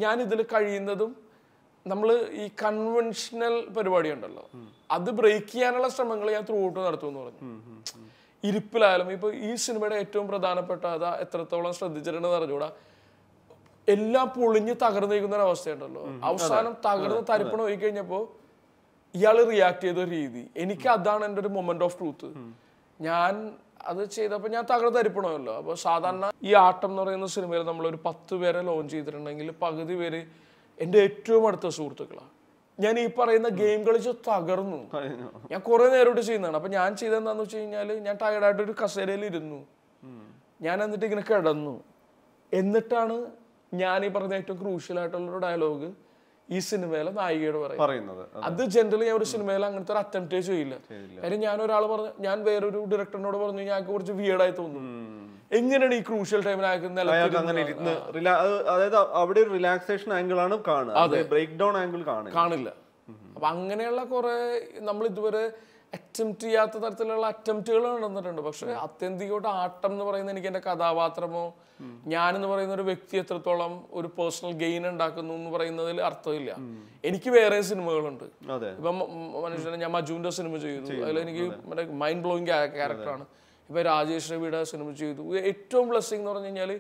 ഞാൻ ഇതിൽ കഴിയുന്നതും നമ്മൾ ഈ കൺവെൻഷണൽ പരിപാടി ഉണ്ടല്ലോ അത് ബ്രേക്ക് ചെയ്യാനുള്ള ശ്രമങ്ങൾ ഞാൻ ത്രൂ ഔട്ട് നടത്തുമെന്ന് പറഞ്ഞു ഇരിപ്പിലായാലും ഇപ്പൊ ഈ സിനിമയുടെ ഏറ്റവും പ്രധാനപ്പെട്ട അത് എത്രത്തോളം ശ്രദ്ധിച്ചിട്ടുണ്ടെന്ന് അറിഞ്ഞൂടാ എല്ലാം പൊളിഞ്ഞ് തകർന്നു ഒരു അവസ്ഥയുണ്ടല്ലോ അവസാനം തകർന്ന് തരിപ്പണം പോയി കഴിഞ്ഞപ്പോ ഇയാൾ റിയാക്ട് ചെയ്ത രീതി എനിക്ക് അതാണ് എൻ്റെ ഒരു മൊമെന്റ് ഓഫ് ട്രൂത്ത് ഞാൻ അത് ചെയ്തപ്പോൾ ഞാൻ തകർന്ന് തരിപ്പണമല്ലോ അപ്പോൾ സാധാരണ ഈ ആട്ടം എന്ന് പറയുന്ന സിനിമയിൽ ഒരു പത്ത് പേരെ ലോഞ്ച് ചെയ്തിട്ടുണ്ടെങ്കിൽ പകുതി പേര് എൻ്റെ ഏറ്റവും അടുത്ത സുഹൃത്തുക്കളാണ് ഞാൻ ഈ പറയുന്ന ഗെയിം കളിച്ച് തകർന്നു ഞാൻ കുറെ നേരോട്ട് ചെയ്യുന്നതാണ് അപ്പൊ ഞാൻ ചെയ്തെന്താന്ന് വെച്ച് കഴിഞ്ഞാല് ഞാൻ ടയർഡായിട്ട് ഒരു കസേരയിൽ ഇരുന്നു ഞാൻ എന്നിട്ട് ഇങ്ങനെ കിടന്നു എന്നിട്ടാണ് ഞാൻ ഈ പറഞ്ഞ ഏറ്റവും ക്രൂഷ്യൽ ആയിട്ടുള്ള ഒരു ഡയലോഗ് ഈ സിനിമയിലെ നായികയോട് പറയുന്നത് അത് ജനറലി ഞാൻ ഒരു സിനിമയിൽ അങ്ങനത്തെ ഒരു അറ്റംപ്റ്റേ ചെയ്യില്ല കാര്യം ഞാൻ ഒരാൾ പറഞ്ഞു ഞാൻ വേറൊരു ഡയറക്ടറിനോട് പറഞ്ഞു ഞങ്ങൾക്ക് കുറച്ച് വിയേഡായി തോന്നുന്നു എങ്ങനെയാണ് ഈ ക്രൂഷ്യൽ ടൈമിൽ അതായത് അവിടെ ഒരു റിലാക്സേഷൻ ആംഗിൾ ആണ് കാണുക ബ്രേക്ക് ഡൗൺ ആംഗിൾ കാണില്ല അപ്പൊ അങ്ങനെയുള്ള കുറെ നമ്മൾ ഇതുവരെ അറ്റംപ്റ്റ് ചെയ്യാത്ത തരത്തിലുള്ള അറ്റംപ്റ്റുകൾ നടന്നിട്ടുണ്ട് പക്ഷെ അത്യന്തികോട്ട് ആട്ടം എന്ന് പറയുന്നത് എനിക്ക് എന്റെ കഥാപാത്രമോ ഞാൻ എന്ന് പറയുന്ന ഒരു വ്യക്തി എത്രത്തോളം ഒരു പേഴ്സണൽ ഗെയിൻ ഉണ്ടാക്കുന്നു എന്ന് പറയുന്നതിൽ അർത്ഥമില്ല എനിക്ക് വേറെ സിനിമകളുണ്ട് ഇപ്പം മനുഷ്യനെ ഞാൻ മജുവിന്റെ സിനിമ ചെയ്യുന്നു അതിൽ എനിക്ക് മൈൻഡ് ബ്ലോയിങ് ക്യാരക്ടറാണ് ഇപ്പോൾ രാജേഷ് രവിയുടെ സിനിമ ചെയ്തു ഏറ്റവും ബ്ലെസ്സിങ് എന്ന് പറഞ്ഞു കഴിഞ്ഞാൽ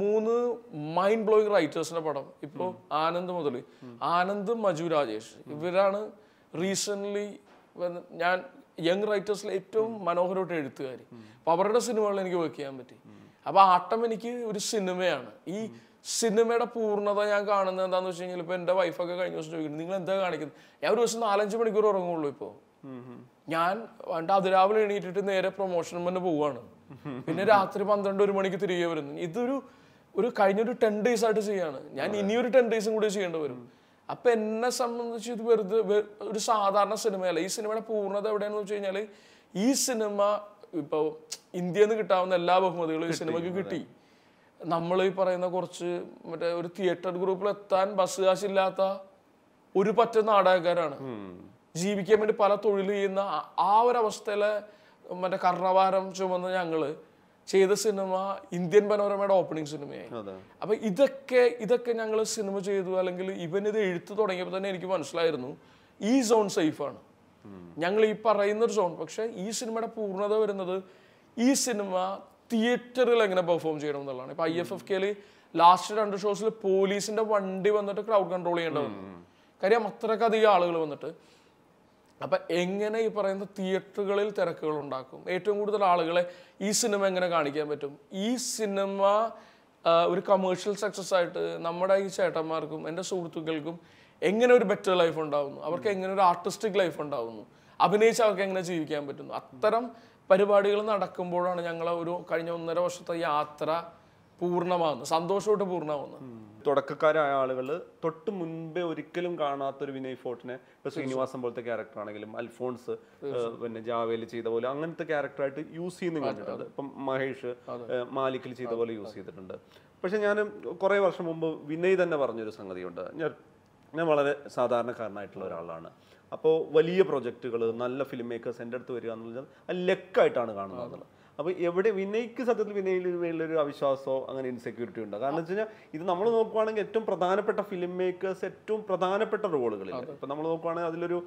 മൂന്ന് മൈൻഡ് ബ്ലോയിങ് റൈറ്റേഴ്സിന്റെ പടം ഇപ്പോൾ ആനന്ദ് മുതൽ ആനന്ദ് മജു രാജേഷ് ഇവരാണ് റീസെൻ്റ്ലി ഞാൻ യങ് റൈറ്റേഴ്സിലെ ഏറ്റവും മനോഹരമായിട്ട് എഴുത്തുകാർ അപ്പോൾ അവരുടെ സിനിമകളിൽ എനിക്ക് വർക്ക് ചെയ്യാൻ പറ്റി അപ്പോൾ ആട്ടം എനിക്ക് ഒരു സിനിമയാണ് ഈ സിനിമയുടെ പൂർണ്ണത ഞാൻ കാണുന്നത് എന്താണെന്ന് വെച്ച് കഴിഞ്ഞാൽ ഇപ്പോൾ എൻ്റെ വൈഫൊക്കെ കഴിഞ്ഞ ദിവസം ചോദിക്കുന്നു നിങ്ങൾ എന്താ കാണിക്കുന്നത് ഞാൻ ഒരു ദിവസം നാലഞ്ച് മണിക്കൂർ ഉറങ്ങുള്ളൂ ഇപ്പോൾ ഞാൻ പണ്ട് അതിരാവിലെ എണീറ്റിട്ട് നേരെ പ്രൊമോഷൻ മുന്നേ പോവാണ് പിന്നെ രാത്രി പന്ത്രണ്ട് ഒരു മണിക്ക് തിരികെ വരുന്നു ഇതൊരു ഒരു കഴിഞ്ഞൊരു ടെൻ ഡേയ്സ് ആയിട്ട് ചെയ്യാണ് ഞാൻ ഇനിയൊരു ടെൻ ഡേയ്സും കൂടി ചെയ്യേണ്ടി വരും അപ്പൊ എന്നെ സംബന്ധിച്ച് ഇത് വെറുതെ ഒരു സാധാരണ സിനിമയല്ല ഈ സിനിമയുടെ പൂർണ്ണത എവിടെയാണെന്ന് വെച്ച് കഴിഞ്ഞാല് ഈ സിനിമ ഇപ്പൊ ഇന്ത്യയിൽ നിന്ന് കിട്ടാവുന്ന എല്ലാ ബഹുമതികളും ഈ സിനിമയ്ക്ക് കിട്ടി നമ്മൾ ഈ പറയുന്ന കുറച്ച് മറ്റേ ഒരു തിയേറ്റർ ഗ്രൂപ്പിൽ എത്താൻ ബസ് കാശില്ലാത്ത ഒരു പറ്റ നാടകക്കാരാണ് ജീവിക്കാൻ വേണ്ടി പല തൊഴിൽ ചെയ്യുന്ന ആ ഒരു അവസ്ഥയിലെ മറ്റേ കർണഭാരം ചുമന്ന ഞങ്ങള് ചെയ്ത സിനിമ ഇന്ത്യൻ പനോരമയുടെ ഓപ്പണിംഗ് സിനിമയായി അപ്പൊ ഇതൊക്കെ ഇതൊക്കെ ഞങ്ങൾ സിനിമ ചെയ്തു അല്ലെങ്കിൽ ഇവൻ ഇത് എഴുത്തു തുടങ്ങിയപ്പോൾ തന്നെ എനിക്ക് മനസ്സിലായിരുന്നു ഈ സോൺ സേഫാണ് ഞങ്ങൾ ഈ പറയുന്ന ഒരു സോൺ പക്ഷെ ഈ സിനിമയുടെ പൂർണ്ണത വരുന്നത് ഈ സിനിമ തിയേറ്ററിൽ എങ്ങനെ പെർഫോം ചെയ്യണം എന്നുള്ളതാണ് ഇപ്പൊ ഐ എഫ് എഫ് കെയിൽ ലാസ്റ്റ് രണ്ട് ഷോസിൽ പോലീസിന്റെ വണ്ടി വന്നിട്ട് ക്രൗഡ് കൺട്രോൾ ചെയ്യേണ്ടത് കാര്യം അത്രക്കധികം ആളുകൾ വന്നിട്ട് അപ്പം എങ്ങനെ ഈ പറയുന്ന തിയേറ്ററുകളിൽ തിരക്കുകൾ ഉണ്ടാക്കും ഏറ്റവും കൂടുതൽ ആളുകളെ ഈ സിനിമ എങ്ങനെ കാണിക്കാൻ പറ്റും ഈ സിനിമ ഒരു കമേഴ്ഷ്യൽ സക്സസ് ആയിട്ട് നമ്മുടെ ഈ ചേട്ടന്മാർക്കും എൻ്റെ സുഹൃത്തുക്കൾക്കും എങ്ങനെ ഒരു ബെറ്റർ ലൈഫ് ഉണ്ടാവുന്നു അവർക്ക് എങ്ങനെ ഒരു ആർട്ടിസ്റ്റിക് ലൈഫ് ഉണ്ടാവുന്നു അഭിനയിച്ച് അവർക്ക് എങ്ങനെ ജീവിക്കാൻ പറ്റുന്നു അത്തരം പരിപാടികൾ നടക്കുമ്പോഴാണ് ഞങ്ങളെ ഒരു കഴിഞ്ഞ ഒന്നര വർഷത്തെ യാത്ര പൂർണ്ണമാകുന്നത് സന്തോഷമായിട്ട് പൂർണ്ണമാകുന്നത് തുടക്കക്കാരായ ആളുകൾ തൊട്ട് മുൻപേ ഒരിക്കലും കാണാത്തൊരു വിനയ് ഫോർട്ടിനെ ഇപ്പൊ ശ്രീനിവാസൻ പോലത്തെ ക്യാരക്ടർ ആണെങ്കിലും അൽഫോൺസ് പിന്നെ ജാവേൽ ചെയ്ത പോലെ അങ്ങനത്തെ ക്യാരക്ടറായിട്ട് യൂസ് ചെയ്യുന്ന കണ്ടിട്ടുണ്ട് ഇപ്പം മഹേഷ് മാലിക്കിൽ ചെയ്ത പോലെ യൂസ് ചെയ്തിട്ടുണ്ട് പക്ഷെ ഞാൻ കുറേ വർഷം മുമ്പ് വിനയ് തന്നെ പറഞ്ഞൊരു സംഗതിയുണ്ട് ഞാൻ ഞാൻ വളരെ സാധാരണക്കാരനായിട്ടുള്ള ഒരാളാണ് അപ്പോൾ വലിയ പ്രൊജക്റ്റുകൾ നല്ല ഫിലിം മേക്കേഴ്സ് എൻ്റെ അടുത്ത് വരിക എന്ന് പറഞ്ഞാൽ അത് ലക്കായിട്ടാണ് കാണുന്നത് എന്നുള്ളത് അപ്പോൾ എവിടെ വിനയ്ക്ക് സത്യത്തിൽ വിനയിൽ മേലൊരു അവിശ്വാസമോ അങ്ങനെ ഇൻസെക്യൂരിറ്റി ഉണ്ടോ കാരണം വെച്ച് കഴിഞ്ഞാൽ ഇത് നമ്മൾ നോക്കുവാണെങ്കിൽ ഏറ്റവും പ്രധാനപ്പെട്ട ഫിലിം മേക്കേഴ്സ് ഏറ്റവും പ്രധാനപ്പെട്ട റോളുകളിൽ ഇപ്പൊ നമ്മൾ നോക്കുവാണെങ്കിൽ അതിലൊരു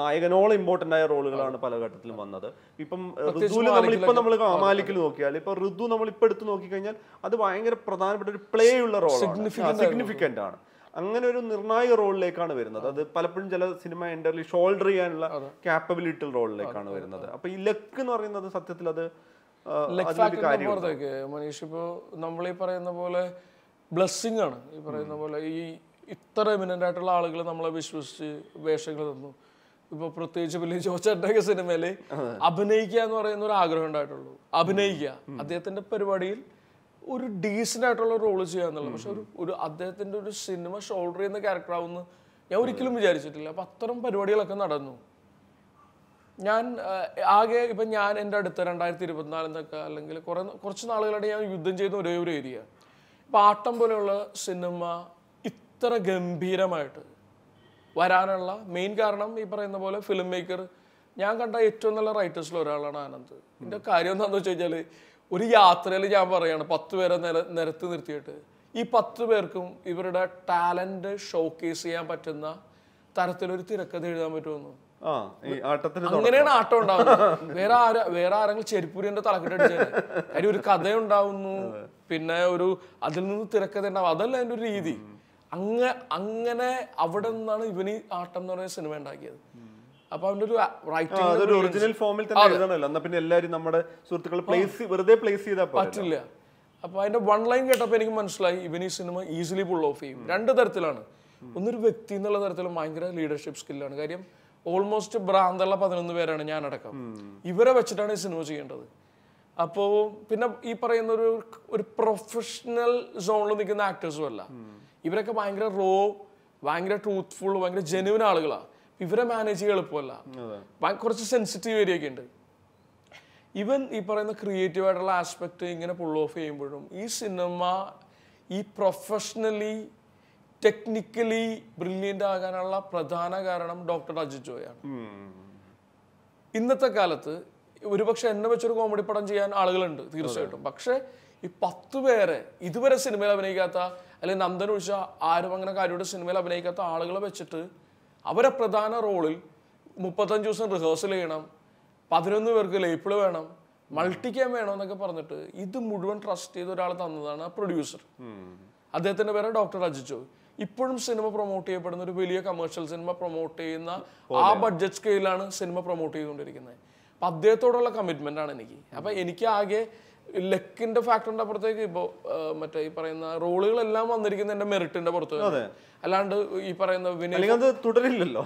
നായകനോളം ഇമ്പോർട്ടന്റ് ആയ റോളുകളാണ് പല ഘട്ടത്തിലും വന്നത് ഇപ്പം ഋതുവിൽ നമ്മളിപ്പം നമ്മൾ മാലിക്കിൽ നോക്കിയാൽ ഇപ്പൊ ഋതു ഇപ്പൊ എടുത്ത് നോക്കിക്കഴിഞ്ഞാൽ അത് ഭയങ്കര പ്രധാനപ്പെട്ട ഒരു പ്ലേ ഉള്ള റോളാണ് സിഗ്നിഫിക്കന്റ് ആണ് അങ്ങനെ ഒരു നിർണായക റോളിലേക്കാണ് വരുന്നത് അത് പലപ്പോഴും ചില സിനിമ എൻ്റർലി ഷോൾഡർ ചെയ്യാനുള്ള ക്യാപ്പബിലിറ്റി റോളിലേക്കാണ് വരുന്നത് അപ്പോൾ ഈ ലക്ക് എന്ന് പറയുന്നത് സത്യത്തിൽ അത് മനീഷ് ഇപ്പോ നമ്മൾ ഈ പറയുന്ന പോലെ ബ്ലെസ്സിങ് ആണ് ഈ പറയുന്ന പോലെ ഈ ഇത്ര എമിനന്റ് ആയിട്ടുള്ള ആളുകൾ നമ്മളെ വിശ്വസിച്ച് വേഷങ്ങൾ തന്നു ഇപ്പൊ പ്രത്യേകിച്ച് വലിയ ജോച്ചേട്ടൊക്കെ സിനിമയിൽ അഭിനയിക്കുക എന്ന് പറയുന്ന ഒരു ആഗ്രഹം ഉണ്ടായിട്ടുള്ളൂ അഭിനയിക്കുക അദ്ദേഹത്തിന്റെ പരിപാടിയിൽ ഒരു ഡീസൻ്റ് ആയിട്ടുള്ള റോള് ചെയ്യാന്നുള്ളത് പക്ഷെ ഒരു ഒരു അദ്ദേഹത്തിൻ്റെ ഒരു സിനിമ ഷോൾഡർ ചെയ്യുന്ന ക്യാരക്ടർ ആവുമെന്ന് ഞാൻ ഒരിക്കലും വിചാരിച്ചിട്ടില്ല അപ്പം അത്തരം പരിപാടികളൊക്കെ നടന്നു ഞാൻ ആകെ ഇപ്പം ഞാൻ എൻ്റെ അടുത്ത് രണ്ടായിരത്തി ഇരുപത്തിനാലെന്നൊക്കെ അല്ലെങ്കിൽ കുറേ കുറച്ച് നാളുകളായിട്ട് ഞാൻ യുദ്ധം ചെയ്യുന്ന ഒരേ ഒരു ഏരിയ ഇപ്പം ആട്ടം പോലെയുള്ള സിനിമ ഇത്ര ഗംഭീരമായിട്ട് വരാനുള്ള മെയിൻ കാരണം ഈ പറയുന്ന പോലെ ഫിലിം മേക്കർ ഞാൻ കണ്ട ഏറ്റവും നല്ല റൈറ്റേഴ്സിൽ ഒരാളാണ് ആനന്ദ് ഇതിൻ്റെ കാര്യം എന്താണെന്ന് വെച്ച് കഴിഞ്ഞാൽ ഒരു യാത്രയിൽ ഞാൻ പറയാണ് പത്ത് പേരെ നില നിരത്തി നിർത്തിയിട്ട് ഈ പത്ത് പേർക്കും ഇവരുടെ ടാലന്റ് ഷോക്കേസ് ചെയ്യാൻ പറ്റുന്ന തരത്തിലൊരു തിരക്കഥ എഴുതാൻ പറ്റുമെന്ന് അങ്ങനെയാണ് ആട്ടം ഉണ്ടാവുന്നത് വേറെ ആരാ വേറെ ആരെങ്കിലും ചെരിപ്പൂരിന്റെ തലക്കെട്ടടിച്ചത് കാര്യം ഒരു കഥ ഉണ്ടാവുന്നു പിന്നെ ഒരു അതിൽ നിന്ന് തിരക്കഥ ഉണ്ടാവും അതല്ല എൻ്റെ ഒരു രീതി അങ്ങ അങ്ങനെ അവിടെ നിന്നാണ് ഇവന് ആട്ടം എന്ന് പറയുന്ന സിനിമ ഉണ്ടാക്കിയത് ഫോമിൽ തന്നെ പിന്നെ നമ്മുടെ പ്ലേസ് വെറുതെ പ്ലേസ് പറ്റില്ല അപ്പൊ അതിന്റെ വൺ ലൈൻ കേട്ടപ്പോൾ എനിക്ക് മനസ്സിലായി ഇവൻ ഈ സിനിമ ഈസിലി പുൾ ഓഫ് ചെയ്യും രണ്ട് തരത്തിലാണ് ഒന്നൊരു വ്യക്തി എന്നുള്ള തരത്തിലും ഭയങ്കര ലീഡർഷിപ്പ് സ്കില്ലാണ് കാര്യം ഓൾമോസ്റ്റ് ഭ്രാന്തള്ള പതിനൊന്ന് പേരാണ് ഞാൻ അടക്കം ഇവരെ വെച്ചിട്ടാണ് ഈ സിനിമ ചെയ്യേണ്ടത് അപ്പോൾ പിന്നെ ഈ പറയുന്ന ഒരു ഒരു പ്രൊഫഷണൽ സോണിൽ നിൽക്കുന്ന ആക്ടേഴ്സും അല്ല ഇവരൊക്കെ ഭയങ്കര റോ ഭയങ്കര ട്രൂത്ത്ഫുൾ ഭയങ്കര ജെനുവിൻ ആളുകളാണ് ഇവരെ മാനേജ് ചെയ്യുക എളുപ്പമല്ല കുറച്ച് സെൻസിറ്റീവ് ഏരിയ ഒക്കെ ഉണ്ട് ഇവൻ ഈ പറയുന്ന ക്രിയേറ്റീവ് ആയിട്ടുള്ള ആസ്പെക്ട് ഇങ്ങനെ പുൾ ഓഫ് ചെയ്യുമ്പോഴും ഈ സിനിമ ഈ പ്രൊഫഷണലി ടെക്നിക്കലി ബ്രില്യൻ്റ് ആകാനുള്ള പ്രധാന കാരണം ഡോക്ടർ അജിത് ജോയാണ് ഇന്നത്തെ കാലത്ത് ഒരുപക്ഷെ എന്നെ വെച്ചൊരു കോമഡി പടം ചെയ്യാൻ ആളുകളുണ്ട് തീർച്ചയായിട്ടും പക്ഷേ ഈ പത്ത് പേരെ ഇതുവരെ സിനിമയിൽ അഭിനയിക്കാത്ത അല്ലെങ്കിൽ നന്ദൻ ഒഴിച്ച ആരും അങ്ങനെ കാര്യമായിട്ട് സിനിമയിൽ അഭിനയിക്കാത്ത ആളുകളെ വെച്ചിട്ട് അവരെ പ്രധാന റോളിൽ മുപ്പത്തഞ്ച് ദിവസം റിഹേഴ്സൽ ചെയ്യണം പതിനൊന്ന് പേർക്ക് ലേപ്പിൾ വേണം മൾട്ടിക്കാൻ വേണം എന്നൊക്കെ പറഞ്ഞിട്ട് ഇത് മുഴുവൻ ട്രസ്റ്റ് ചെയ്ത ഒരാൾ തന്നതാണ് ആ പ്രൊഡ്യൂസർ അദ്ദേഹത്തിന്റെ പേര് ഡോക്ടർ അജിജോ ഇപ്പോഴും സിനിമ പ്രൊമോട്ട് ചെയ്യപ്പെടുന്ന ഒരു വലിയ കമേഴ്ഷ്യൽ സിനിമ പ്രൊമോട്ട് ചെയ്യുന്ന ആ ബഡ്ജറ്റ് സ്കെയിലാണ് സിനിമ പ്രൊമോട്ട് ചെയ്തുകൊണ്ടിരിക്കുന്നത് അപ്പൊ അദ്ദേഹത്തോടുള്ള കമ്മിറ്റ്മെന്റ് ആണ് എനിക്ക് അപ്പൊ എനിക്ക് ആകെ ലക്കിന്റെ ഫാക്ടറിന്റെ അപ്പുറത്തേക്ക് ഇപ്പൊ മറ്റേ ഈ പറയുന്ന റോളുകളെല്ലാം വന്നിരിക്കുന്ന എന്റെ മെറിറ്റിന്റെ പുറത്ത് അല്ലാണ്ട് ഈ പറയുന്ന തുടരില്ലല്ലോ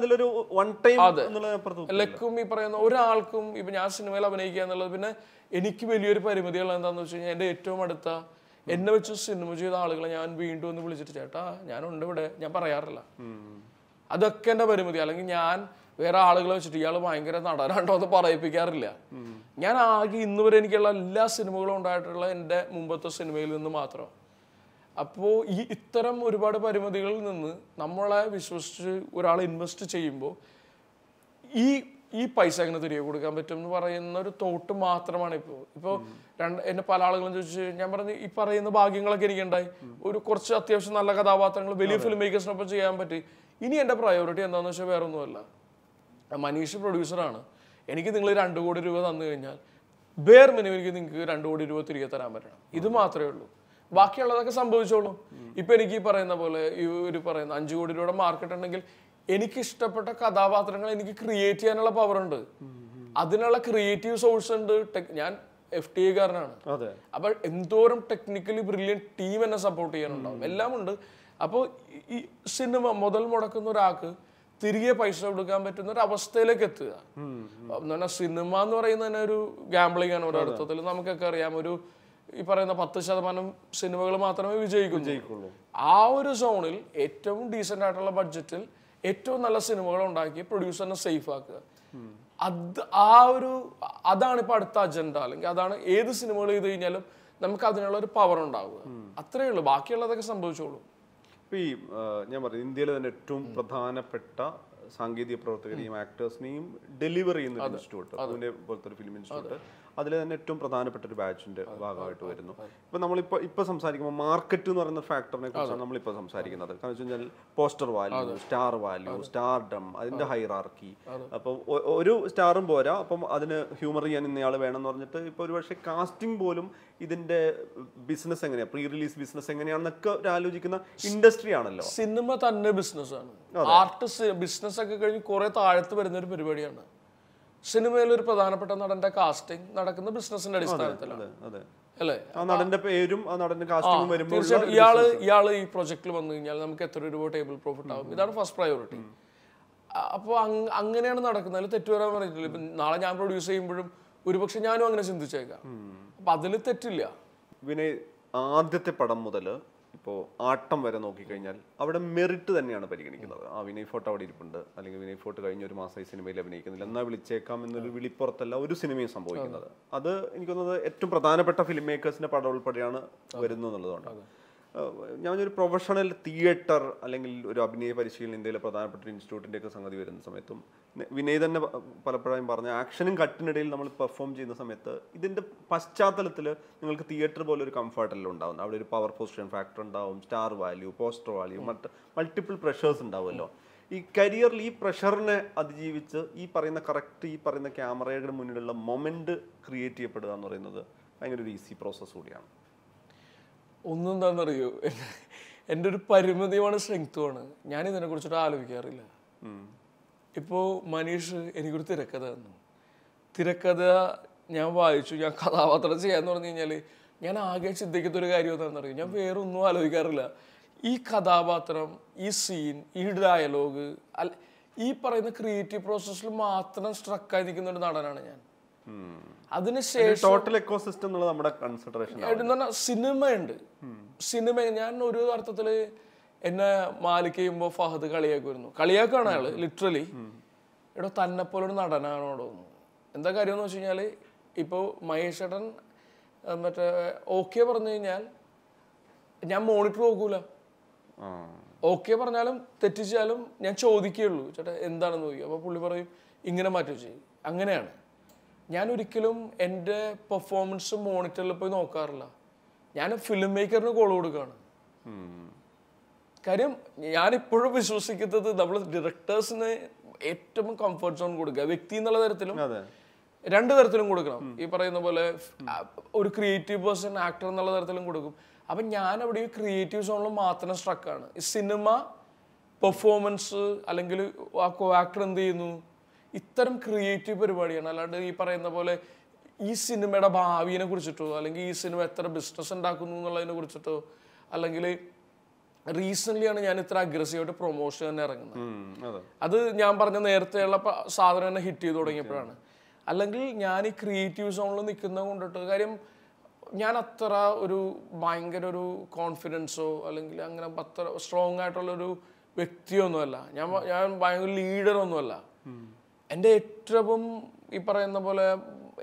അതിലൊരു വൺ ടൈം ലക്കും ഈ പറയുന്ന ഒരാൾക്കും ഇപ്പൊ ഞാൻ സിനിമയിൽ അഭിനയിക്കുക എന്നുള്ളത് പിന്നെ എനിക്ക് വലിയൊരു പരിമിതികൾ എന്താണെന്ന് വെച്ച് കഴിഞ്ഞാൽ എന്റെ ഏറ്റവും അടുത്ത എന്നെ വെച്ച് സിനിമ ചെയ്ത ആളുകളെ ഞാൻ വീണ്ടും ഒന്ന് വിളിച്ചിട്ട് ചേട്ടാ ഞാനുണ്ട് ഇവിടെ ഞാൻ പറയാറില്ല അതൊക്കെ എന്റെ പരിമിതി അല്ലെങ്കിൽ ഞാൻ വേറെ ആളുകൾ വെച്ചിട്ട് ഇയാൾ ഭയങ്കര നടനാണ്ടോ അത് പറയിപ്പിക്കാറില്ല ഞാൻ ആകെ ഇന്നുവരെ എനിക്കുള്ള എല്ലാ സിനിമകളും ഉണ്ടായിട്ടുള്ള എൻ്റെ മുമ്പത്തെ സിനിമയിൽ നിന്ന് മാത്രം അപ്പോൾ ഈ ഇത്തരം ഒരുപാട് പരിമിതികളിൽ നിന്ന് നമ്മളെ വിശ്വസിച്ച് ഒരാൾ ഇൻവെസ്റ്റ് ചെയ്യുമ്പോൾ ഈ ഈ പൈസ എങ്ങനെ തിരികെ കൊടുക്കാൻ പറ്റും എന്ന് പറയുന്ന ഒരു തോട്ട് മാത്രമാണ് ഇപ്പോൾ ഇപ്പോൾ രണ്ട് എന്നെ പല ആളുകളും ചോദിച്ചു ഞാൻ പറഞ്ഞു ഈ പറയുന്ന ഭാഗ്യങ്ങളൊക്കെ എനിക്കുണ്ടായി ഒരു കുറച്ച് അത്യാവശ്യം നല്ല കഥാപാത്രങ്ങൾ വലിയ ഫിലിം മേക്കേഴ്സിനൊപ്പം ചെയ്യാൻ പറ്റി ഇനി എൻ്റെ പ്രയോറിറ്റി എന്താണെന്ന് വെച്ചാൽ വേറൊന്നുമല്ല മനീഷ് പ്രൊഡ്യൂസറാണ് എനിക്ക് നിങ്ങൾ രണ്ട് കോടി രൂപ തന്നു കഴിഞ്ഞാൽ ബേർ മിനിമം എനിക്ക് നിങ്ങൾക്ക് രണ്ട് കോടി രൂപ തിരികെ തരാൻ പറ്റണം ഇത് മാത്രമേ ഉള്ളൂ ബാക്കിയുള്ളതൊക്കെ സംഭവിച്ചോളും ഇപ്പൊ എനിക്ക് ഈ പറയുന്ന പോലെ ഇവർ പറയുന്ന അഞ്ചു കോടി രൂപയുടെ മാർക്കറ്റ് ഉണ്ടെങ്കിൽ എനിക്ക് ഇഷ്ടപ്പെട്ട കഥാപാത്രങ്ങൾ എനിക്ക് ക്രിയേറ്റ് ചെയ്യാനുള്ള പവർ ഉണ്ട് അതിനുള്ള ക്രിയേറ്റീവ് സോഴ്സ് ഉണ്ട് ഞാൻ എഫ് ടി എക്കാരനാണ് അപ്പൊ എന്തോരം ടെക്നിക്കലി ബ്രില്യൻ ടീം എന്നെ സപ്പോർട്ട് ചെയ്യാനുണ്ടാവും എല്ലാം ഉണ്ട് അപ്പോൾ ഈ സിനിമ മുതൽ മുടക്കുന്ന ഒരാൾക്ക് തിരികെ പൈസ കൊടുക്കാൻ പറ്റുന്ന ഒരു അവസ്ഥയിലേക്ക് എത്തുക എന്ന് പറഞ്ഞാൽ സിനിമ എന്ന് പറയുന്നത് തന്നെ ഒരു ഗാംബ്ലിംഗ് ആണ് ഒരു അർത്ഥത്തിൽ നമുക്കൊക്കെ അറിയാം ഒരു ഈ പറയുന്ന പത്ത് ശതമാനം സിനിമകൾ മാത്രമേ വിജയിക്കുള്ളൂ ആ ഒരു സോണിൽ ഏറ്റവും ഡീസെന്റ് ആയിട്ടുള്ള ബഡ്ജറ്റിൽ ഏറ്റവും നല്ല സിനിമകൾ ഉണ്ടാക്കി പ്രൊഡ്യൂസറിനെ സേഫ് ആക്കുക അത് ആ ഒരു അതാണ് ഇപ്പൊ അടുത്ത അജണ്ട അല്ലെങ്കിൽ അതാണ് ഏത് സിനിമകൾ ചെയ്ത് കഴിഞ്ഞാലും നമുക്ക് അതിനുള്ള ഒരു പവർ ഉണ്ടാവുക അത്രയേ ഉള്ളൂ ബാക്കിയുള്ളതൊക്കെ സംഭവിച്ചോളൂ ഇപ്പോൾ ഈ ഞാൻ പറഞ്ഞു ഇന്ത്യയിലെ തന്നെ ഏറ്റവും പ്രധാനപ്പെട്ട സാങ്കേതിക പ്രവർത്തകരെയും ആക്ടേഴ്സിനെയും ഡെലിവർ ചെയ്യുന്ന ഇൻസ്റ്റിറ്റ്യൂട്ട് അതിൻ്റെ പോലത്തെ ഒരു ഫിലിം ഇൻസ്റ്റിറ്റ്യൂട്ട് അതിൽ തന്നെ ഏറ്റവും പ്രധാനപ്പെട്ട ഒരു ബാച്ചിന്റെ ഭാഗമായിട്ട് വരുന്നു ഇപ്പൊ നമ്മളിപ്പോ ഇപ്പൊ സംസാരിക്കുമ്പോൾ മാർക്കറ്റ് എന്ന് പറയുന്ന ഫാക്ടറിനെ കുറിച്ചാണ് നമ്മളിപ്പോ സംസാരിക്കുന്നത് കാരണം വെച്ച് കഴിഞ്ഞാൽ poster value star value stardom അതിന്റെ ഹൈറാർക്കി അപ്പൊ ഒരു സ്റ്റാറും പോരാ അപ്പം അതിന് ഹ്യൂമർ ചെയ്യാൻ ഇന്നയാൾ വേണം എന്ന് പറഞ്ഞിട്ട് ഇപ്പൊ ഒരു പക്ഷേ കാസ്റ്റിംഗ് പോലും ഇതിന്റെ ബിസിനസ് എങ്ങനെയാണ് പ്രീ റിലീസ് ബിസിനസ് എങ്ങനെയാണെന്നൊക്കെ ആലോചിക്കുന്ന ഇൻഡസ്ട്രി ആണല്ലോ സിനിമ തന്നെ ബിസിനസ് ആണ് ആർട്ടിസ്റ്റ് ബിസിനസ് ഒക്കെ കഴിഞ്ഞ് കുറെ താഴത്ത് വരുന്ന ഒരു പരിപാടിയാണ് സിനിമയിൽ ഒരു പ്രധാനപ്പെട്ട നടന്റെ കാസ്റ്റിംഗ് നടക്കുന്ന ബിസിനസിന്റെ അടിസ്ഥാനത്തിലാണ് അല്ലേ ആ നടന്റെ പേരും നടന്റെ കാസ്റ്റിംഗും വരുമ്പോൾ ഇയാള് ഇയാള് ഈ പ്രൊജക്റ്റിൽ വന്നു കഴിഞ്ഞാൽ നമുക്ക് എത്ര രൂപ ടേബിൾ പ്രോഫിറ്റ് ആകും ഇതാണ് ഫസ്റ്റ് പ്രയോറിറ്റി അപ്പോൾ അങ്ങനെയാണ് നടക്കുന്നത് തെറ്റുവരാൻ വരാൻ പറഞ്ഞിട്ടില്ല ഇപ്പം നാളെ ഞാൻ പ്രൊഡ്യൂസ് ചെയ്യുമ്പോഴും ഒരുപക്ഷെ ഞാനും അങ്ങനെ ചിന്തിച്ചേക്കാം അപ്പൊ അതിൽ തെറ്റില്ല പിന്നെ ആദ്യത്തെ പടം മുതൽ ഇപ്പോൾ ആട്ടം വരെ നോക്കിക്കഴിഞ്ഞാൽ അവിടെ മെറിറ്റ് തന്നെയാണ് പരിഗണിക്കുന്നത് ആ വിനയ് ഫോർട്ട് അവിടെ ഇരിപ്പുണ്ട് അല്ലെങ്കിൽ വിനയ് ഫോർട്ട് കഴിഞ്ഞ ഒരു മാസം ഈ സിനിമയിൽ അഭിനയിക്കുന്നില്ല എന്നാൽ വിളിച്ചേക്കാം എന്നൊരു വിളിപ്പുറത്തല്ല ഒരു സിനിമയും സംഭവിക്കുന്നത് അത് എനിക്ക് തോന്നുന്നത് ഏറ്റവും പ്രധാനപ്പെട്ട ഫിലിം മേക്കേഴ്സിന്റെ പടം ഉൾപ്പെടെയാണ് വരുന്നത് എന്നുള്ളതുകൊണ്ടാണ് ഞാനൊരു പ്രൊഫഷണൽ തിയേറ്റർ അല്ലെങ്കിൽ ഒരു അഭിനയ പരിശീലനം ഇന്ത്യയിലെ പ്രധാനപ്പെട്ട ഇൻസ്റ്റിറ്റ്യൂട്ടിൻ്റെയൊക്കെ സംഗതി വരുന്ന സമയത്തും വിനയ് തന്നെ പലപ്പോഴും പറഞ്ഞ ആക്ഷനും കട്ടിനിടയിൽ നമ്മൾ പെർഫോം ചെയ്യുന്ന സമയത്ത് ഇതിൻ്റെ പശ്ചാത്തലത്തിൽ നിങ്ങൾക്ക് തിയേറ്റർ പോലെ ഒരു കംഫർട്ടെല്ലാം ഉണ്ടാവും അവിടെ ഒരു പവർ പൊസിഷൻ ഫാക്ടർ ഉണ്ടാവും സ്റ്റാർ വാല്യൂ പോസ്റ്റർ വാല്യൂ മറ്റ് മൾട്ടിപ്പിൾ പ്രഷേഴ്സ് ഉണ്ടാവുമല്ലോ ഈ കരിയറിൽ ഈ പ്രഷറിനെ അതിജീവിച്ച് ഈ പറയുന്ന കറക്റ്റ് ഈ പറയുന്ന ക്യാമറയുടെ മുന്നിലുള്ള മൊമെൻറ്റ് ക്രിയേറ്റ് ചെയ്യപ്പെടുക എന്ന് പറയുന്നത് ഭയങ്കര ഒരു ഈസി പ്രോസസ്സ് കൂടിയാണ് ഒന്നെന്താണെന്നറിയോ എൻ്റെ ഒരു പരിമിതിയുമാണ് സ്ട്രെങ്ത്തുമാണ് ഞാൻ ഇതിനെ കുറിച്ചിട്ട് ആലോചിക്കാറില്ല ഇപ്പോൾ മനീഷ് എനിക്കൊരു തിരക്കഥ തന്നു തിരക്കഥ ഞാൻ വായിച്ചു ഞാൻ കഥാപാത്രം ചെയ്യാന്ന് പറഞ്ഞു കഴിഞ്ഞാൽ ഞാൻ ആകെ ചിന്തിക്കുന്ന ഒരു കാര്യം എന്താണെന്നറിയോ ഞാൻ വേറെ ഒന്നും ആലോചിക്കാറില്ല ഈ കഥാപാത്രം ഈ സീൻ ഈ ഡയലോഗ് ഈ പറയുന്ന ക്രിയേറ്റീവ് പ്രോസസ്സിൽ മാത്രം സ്ട്രക്കായി നിൽക്കുന്ന ഒരു നടനാണ് ഞാൻ അതിനുശേഷം ടോട്ടൽ എക്കോസിസ്റ്റം നമ്മുടെ കൺസിഡറേഷൻ സിനിമ ഉണ്ട് സിനിമ ഞാൻ ഒരു അർത്ഥത്തിൽ എന്നെ മാലിക് ചെയ്യുമ്പോൾ ഫഹദ് കളിയാക്കുമായിരുന്നു കളിയാക്കാണ് അയാൾ ലിറ്ററലി എടോ തന്നെ പോലൊരു തോന്നുന്നു എന്താ കാര്യം എന്ന് വെച്ച് കഴിഞ്ഞാൽ ഇപ്പോൾ മഹേഷ് മറ്റേ ഓക്കെ പറഞ്ഞു കഴിഞ്ഞാൽ ഞാൻ മോണിറ്റർ നോക്കൂല ഓക്കെ പറഞ്ഞാലും തെറ്റിച്ചാലും ഞാൻ ചോദിക്കുകയുള്ളൂ ചേട്ടാ എന്താണെന്ന് ചോദിക്കും അപ്പോൾ പുള്ളി പറയും ഇങ്ങനെ മാറ്റി വെച്ചു അങ്ങനെയാണ് ഞാൻ ഒരിക്കലും എൻ്റെ പെർഫോമൻസ് മോണിറ്ററിൽ പോയി നോക്കാറില്ല ഞാൻ ഫിലിം മേക്കറിന് കോൾ കൊടുക്കുകയാണ് കാര്യം ഞാനിപ്പോഴും വിശ്വസിക്കുന്നത് നമ്മൾ ഡിറക്ടേഴ്സിന് ഏറ്റവും കംഫർട്ട് സോൺ കൊടുക്കുക വ്യക്തി എന്നുള്ള തരത്തിലും രണ്ട് തരത്തിലും കൊടുക്കണം ഈ പറയുന്ന പോലെ ഒരു ക്രിയേറ്റീവ് പേഴ്സൺ ആക്ടർ എന്നുള്ള തരത്തിലും കൊടുക്കും അപ്പം ഞാൻ അവിടെ ഈ ക്രിയേറ്റീവ് സോണിൽ മാത്രം സ്ട്രക്കാണ് സിനിമ പെർഫോമൻസ് അല്ലെങ്കിൽ ആ കോ ആക്ടർ എന്ത് ചെയ്യുന്നു ഇത്തരം ക്രിയേറ്റീവ് പരിപാടിയാണ് അല്ലാണ്ട് ഈ പറയുന്ന പോലെ ഈ സിനിമയുടെ ഭാവിയെ കുറിച്ചിട്ടോ അല്ലെങ്കിൽ ഈ സിനിമ എത്ര ബിസിനസ് ഉണ്ടാക്കുന്നു എന്നുള്ളതിനെ കുറിച്ചിട്ടോ അല്ലെങ്കിൽ റീസെന്റ് ആണ് ഞാൻ ഇത്ര അഗ്രസീവായിട്ട് പ്രൊമോഷൻ തന്നെ ഇറങ്ങുന്നത് അത് ഞാൻ പറഞ്ഞ നേരത്തെയുള്ള സാധനം തന്നെ ഹിറ്റ് ചെയ്ത് തുടങ്ങിയപ്പോഴാണ് അല്ലെങ്കിൽ ഞാൻ ഈ ക്രിയേറ്റീവ് സോണിൽ നിൽക്കുന്ന കൊണ്ടിട്ട് കാര്യം ഞാൻ അത്ര ഒരു ഭയങ്കര ഒരു കോൺഫിഡൻസോ അല്ലെങ്കിൽ അങ്ങനെ അത്ര സ്ട്രോങ് ആയിട്ടുള്ള ആയിട്ടുള്ളൊരു വ്യക്തിയൊന്നുമല്ല ഞാൻ ഞാൻ ഭയങ്കര ലീഡർ ലീഡറൊന്നുമല്ല എൻ്റെ ഏറ്റവും ഈ പറയുന്ന പോലെ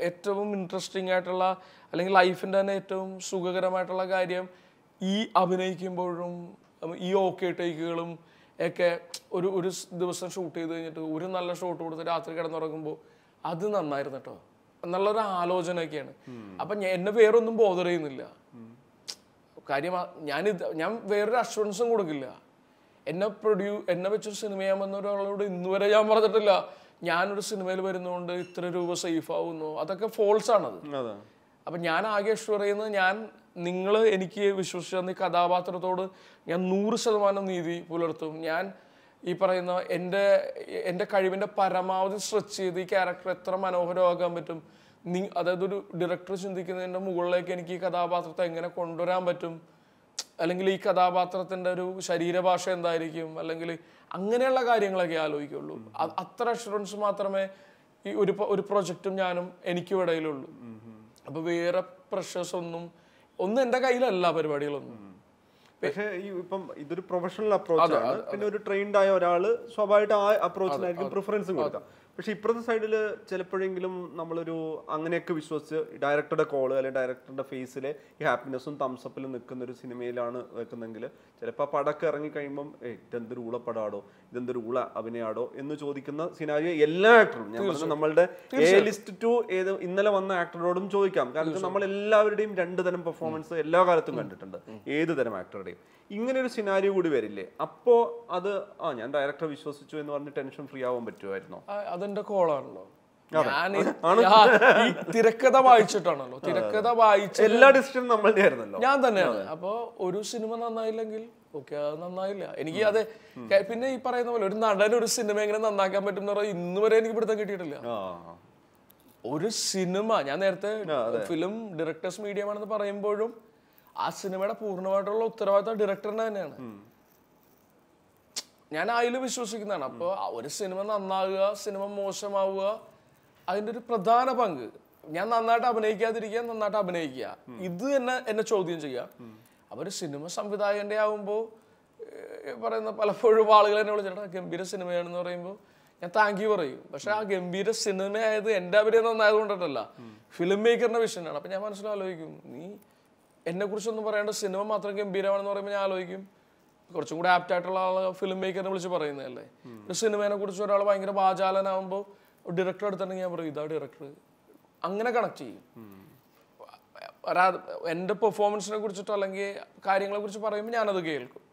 ഏറ്റവും ഇൻട്രസ്റ്റിംഗ് ആയിട്ടുള്ള അല്ലെങ്കിൽ ലൈഫിൻ്റെ തന്നെ ഏറ്റവും സുഖകരമായിട്ടുള്ള കാര്യം ഈ അഭിനയിക്കുമ്പോഴും ഈ ഓക്കെ ടേക്കുകളും ഒക്കെ ഒരു ഒരു ദിവസം ഷൂട്ട് ചെയ്ത് കഴിഞ്ഞിട്ട് ഒരു നല്ല ഷോട്ട് കൊടുത്ത് രാത്രി കിടന്നുറങ്ങുമ്പോൾ അത് നന്നായിരുന്നു കേട്ടോ എന്നുള്ളൊരു ആലോചനയൊക്കെയാണ് അപ്പൊ എന്നെ വേറൊന്നും ബോധർ ചെയ്യുന്നില്ല കാര്യം ഞാനിത് ഞാൻ വേറൊരു അഷുറൻസും കൊടുക്കില്ല എന്നെ പ്രൊഡ്യൂ എന്നെ വെച്ചൊരു സിനിമ ചെയ്യാൻ ഒരാളോട് ഇന്നുവരെ ഞാൻ പറഞ്ഞിട്ടില്ല ഞാനൊരു സിനിമയിൽ വരുന്നതുകൊണ്ട് ഇത്ര രൂപ സേഫ് ആവുന്നു അതൊക്കെ ഫോൾസ് ആണത് അപ്പം ഞാൻ ആകെ ഷുവർ ഞാൻ നിങ്ങൾ എനിക്ക് വിശ്വസിച്ച തന്ന കഥാപാത്രത്തോട് ഞാൻ നൂറ് ശതമാനം നീതി പുലർത്തും ഞാൻ ഈ പറയുന്ന എൻ്റെ എൻ്റെ കഴിവിൻ്റെ പരമാവധി സ്ട്രെച്ച് ചെയ്ത് ഈ ക്യാരക്ടർ എത്ര മനോഹരമാക്കാൻ പറ്റും നീ അതായത് ഒരു ഡയറക്ടർ ചിന്തിക്കുന്നതിൻ്റെ മുകളിലേക്ക് എനിക്ക് ഈ കഥാപാത്രത്തെ എങ്ങനെ കൊണ്ടുവരാൻ പറ്റും അല്ലെങ്കിൽ ഈ കഥാപാത്രത്തിൻ്റെ ഒരു ശരീരഭാഷ എന്തായിരിക്കും അല്ലെങ്കിൽ അങ്ങനെയുള്ള കാര്യങ്ങളൊക്കെ ആലോചിക്കുള്ളൂ അത്ര അഷുറൻസ് മാത്രമേ ഈ ഒരു ഒരു പ്രൊജക്റ്റും ഞാനും എനിക്കും ഇടയിലുള്ളൂ അപ്പൊ വേറെ പ്രഷേഴ്സ് ഒന്നും ഒന്നും എൻ്റെ കയ്യിലല്ല പരിപാടികളൊന്നും പക്ഷേ ഈ ഇപ്പം ഇതൊരു പ്രൊഫഷണൽ അപ്രോച്ച് ആണ് പിന്നെ ഒരു ട്രെയിൻഡ് ആയ ഒരാൾ സ്വാഭാവികമായിട്ട് ആ അപ്രോച്ചിനായിരിക്കും പ്രിഫറൻസും കൊടുക്കുക പക്ഷെ ഇപ്പുറത്തെ സൈഡിൽ ചിലപ്പോഴെങ്കിലും നമ്മളൊരു അങ്ങനെയൊക്കെ വിശ്വസിച്ച് ഡയറക്ടറുടെ കോള് അല്ലെങ്കിൽ ഡയറക്ടറുടെ ഫേസിൽ ഈ ഹാപ്പിനെസ്സും തംസപ്പിലും നിൽക്കുന്ന ഒരു സിനിമയിലാണ് വെക്കുന്നതെങ്കിൽ ചിലപ്പോൾ ആ പടമൊക്കെ ഇറങ്ങി കഴിയുമ്പം ഏ ഇതെന്തൊരു റൂള പടാടോ ഇതെന്ത് അഭിനയാടോ എന്ന് ചോദിക്കുന്ന സിനാരിയോ എല്ലാ ആക്ടറും ഞാൻ പറഞ്ഞു നമ്മളുടെ എ ലിസ്റ്റ് ടു ഏത് ഇന്നലെ വന്ന ആക്ടറോടും ചോദിക്കാം കാരണം നമ്മൾ എല്ലാവരുടെയും രണ്ട് തരം പെർഫോമൻസ് എല്ലാ കാലത്തും കണ്ടിട്ടുണ്ട് ഏത് തരം ആക്ടറുടെയും ഇങ്ങനൊരു സിനാരിയോ കൂടി വരില്ലേ അപ്പോ അത് ആ ഞാൻ ഡയറക്ടർ വിശ്വസിച്ചു എന്ന് പറഞ്ഞ് ടെൻഷൻ ഫ്രീ ആവാൻ പറ്റുമായിരുന്നോ അതെന്റെ കോളാണല്ലോ ഈ തിരക്കഥ വായിച്ചിട്ടാണല്ലോ തിരക്കഥ വായിച്ച എല്ലാ ഡിസിഷനും നമ്മളുടെ ആയിരുന്നല്ലോ ഞാൻ തന്നെയാണ് അപ്പോ ഒരു സിനിമ നന്നായില്ലെങ്കിൽ ഓക്കെ അത് നന്നായില്ല എനിക്ക് അത് പിന്നെ ഈ പറയുന്ന പോലെ ഒരു നടൻ ഒരു സിനിമ എങ്ങനെ നന്നാക്കാൻ പറ്റും എന്ന് പറയുന്നത് ഇന്ന് വരെ എനിക്ക് ഇവിടുത്തെ കിട്ടിയിട്ടില്ല ഒരു സിനിമ ഞാൻ നേരത്തെ ഫിലിം ഡയറക്ടേഴ്സ് മീഡിയമാണെന്ന് പറയുമ്പോഴും ആ സിനിമയുടെ പൂർണ്ണമായിട്ടുള്ള ഉത്തരവാദിത്തം ഡയറക്ടറിന് തന്നെയാണ് ഞാൻ അതിൽ വിശ്വസിക്കുന്നതാണ് അപ്പോൾ ഒരു സിനിമ നന്നാകുക സിനിമ മോശമാവുക അതിന്റെ ഒരു പ്രധാന പങ്ക് ഞാൻ നന്നായിട്ട് അഭിനയിക്കാതിരിക്കുക നന്നായിട്ട് അഭിനയിക്കുക ഇത് തന്നെ എന്നെ ചോദ്യം ചെയ്യുക അപ്പൊ ഒരു സിനിമ സംവിധായകൻ്റെ ആകുമ്പോൾ പറയുന്ന പലപ്പോഴും ആളുകൾ എന്നെ വിളിച്ചിട്ട് ഗംഭീര സിനിമയാണെന്ന് പറയുമ്പോൾ ഞാൻ താങ്ക് യു പറയും പക്ഷെ ആ ഗംഭീര സിനിമയായത് എൻ്റെ അഭിനയം നന്നായത് കൊണ്ടിട്ടല്ല ഫിലിം മേക്കറിന്റെ വിഷനാണ് അപ്പൊ ഞാൻ മനസ്സിലാലോചിക്കും നീ കുറിച്ചൊന്നും പറയേണ്ട സിനിമ മാത്രം ഗംഭീരമാണെന്ന് പറയുമ്പോൾ ഞാൻ ആലോചിക്കും കുറച്ചും കൂടി ആപ്റ്റ് ആയിട്ടുള്ള ആളെ ഫിലിം മേക്കറിനെ വിളിച്ച് പറയുന്നതല്ലേ സിനിമയെ കുറിച്ച് ഒരാൾ ഭയങ്കര വാചാലനാകുമ്പോൾ ഡയറക്ടർ എടുത്തിട്ടുണ്ടെങ്കിൽ ഞാൻ പറയും ഇതാ ഡയറക്ടർ അങ്ങനെ കണക്ട് ചെയ്യും എൻ്റെ പെർഫോമൻസിനെ കുറിച്ചിട്ടോ അല്ലെങ്കിൽ കാര്യങ്ങളെ കുറിച്ച് പറയുമ്പോൾ ഞാനത് കേൾക്കും